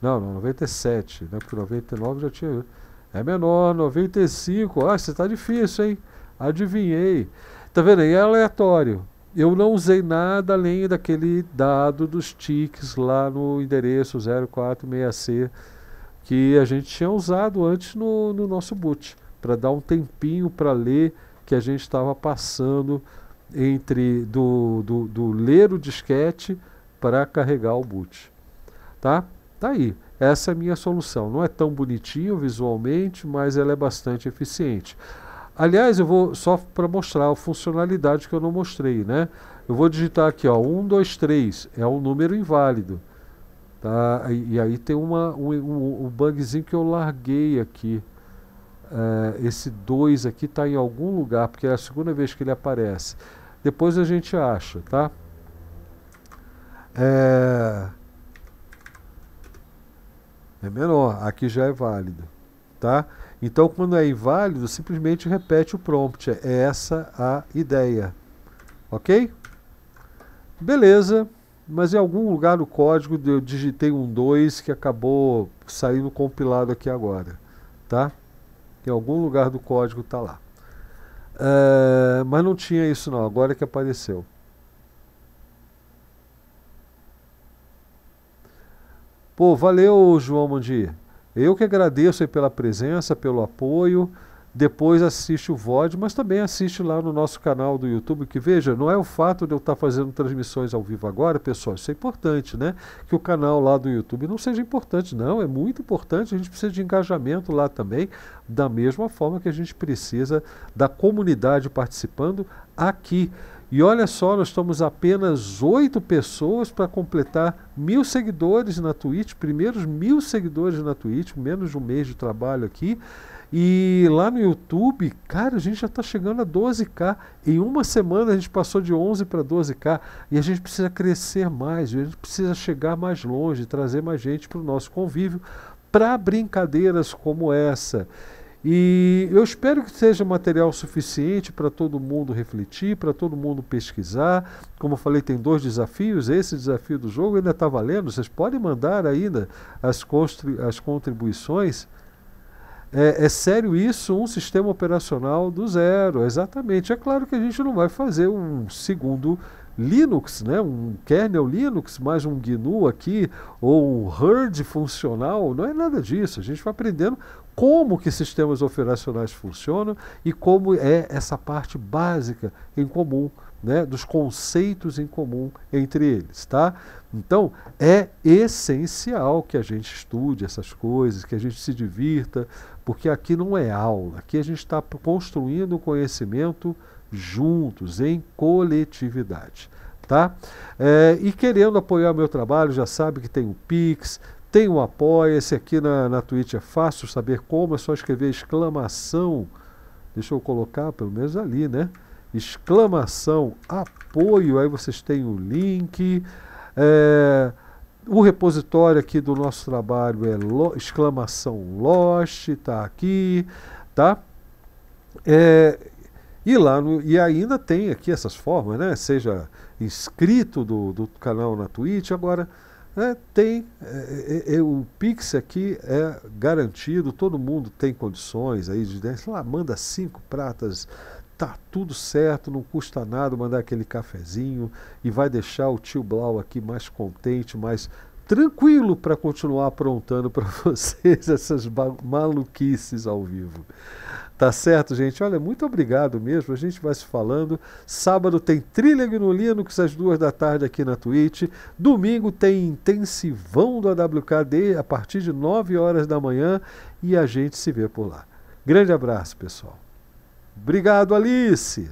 Não, não 97, né? Porque 99 já tinha. É menor, 95. Ah, você está difícil, hein? Adivinhei. Está vendo aí? É aleatório. Eu não usei nada além daquele dado dos tiques lá no endereço 046C que a gente tinha usado antes no, no nosso boot, para dar um tempinho para ler que a gente estava passando entre do, do, do ler o disquete para carregar o boot. Tá? Tá aí. Essa é a minha solução. Não é tão bonitinho visualmente, mas ela é bastante eficiente. Aliás, eu vou só para mostrar a funcionalidade que eu não mostrei, né? Eu vou digitar aqui, ó, 1, 2, 3, é um número inválido. Tá? E, e aí tem uma, um, um, bugzinho que eu larguei aqui. Uh, esse 2 aqui está em algum lugar, porque é a segunda vez que ele aparece. Depois a gente acha, tá? É, é menor, aqui já é válido, tá? Então, quando é inválido, simplesmente repete o prompt. É essa a ideia, ok? Beleza, mas em algum lugar no código eu digitei um 2 que acabou saindo compilado aqui agora, Tá? Em algum lugar do código está lá. Uh, mas não tinha isso não, agora é que apareceu. Pô, valeu João Mondi. Eu que agradeço pela presença, pelo apoio. Depois assiste o VOD, mas também assiste lá no nosso canal do YouTube, que veja, não é o fato de eu estar fazendo transmissões ao vivo agora, pessoal, isso é importante, né? Que o canal lá do YouTube não seja importante, não, é muito importante, a gente precisa de engajamento lá também, da mesma forma que a gente precisa da comunidade participando aqui. E olha só, nós estamos apenas oito pessoas para completar mil seguidores na Twitch, primeiros mil seguidores na Twitch, menos de um mês de trabalho aqui. E lá no YouTube, cara, a gente já está chegando a 12k. Em uma semana a gente passou de 11 para 12k. E a gente precisa crescer mais, a gente precisa chegar mais longe, trazer mais gente para o nosso convívio, para brincadeiras como essa. E eu espero que seja material suficiente para todo mundo refletir, para todo mundo pesquisar. Como eu falei, tem dois desafios. Esse desafio do jogo ainda está valendo. Vocês podem mandar ainda as, as contribuições. É, é, sério isso? Um sistema operacional do zero, exatamente. É claro que a gente não vai fazer um segundo Linux, né? um kernel Linux, mais um GNU aqui, ou um herd funcional, não é nada disso. A gente vai aprendendo como que sistemas operacionais funcionam e como é essa parte básica em comum, né? dos conceitos em comum entre eles. Tá? Então, é essencial que a gente estude essas coisas, que a gente se divirta, porque aqui não é aula, aqui a gente está construindo conhecimento juntos, em coletividade. Tá? É, e querendo apoiar o meu trabalho, já sabe que tem o Pix, tem o apoia Esse aqui na, na Twitch é fácil saber como, é só escrever exclamação, deixa eu colocar pelo menos ali, né? Exclamação, apoio, aí vocês têm o link. É, o repositório aqui do nosso trabalho é lo, exclamação Lost, está aqui, tá? É, e lá no, e ainda tem aqui essas formas, né? Seja inscrito do, do canal na Twitch, agora né, tem é, é, é o Pix aqui é garantido, todo mundo tem condições aí de né, lá manda cinco pratas tá tudo certo, não custa nada mandar aquele cafezinho e vai deixar o tio Blau aqui mais contente, mais tranquilo para continuar aprontando para vocês essas maluquices ao vivo. Tá certo, gente? Olha, muito obrigado mesmo. A gente vai se falando. Sábado tem Trilha Linux às duas da tarde aqui na Twitch. Domingo tem Intensivão do AWKD a partir de nove horas da manhã. E a gente se vê por lá. Grande abraço, pessoal. Obrigado, Alice!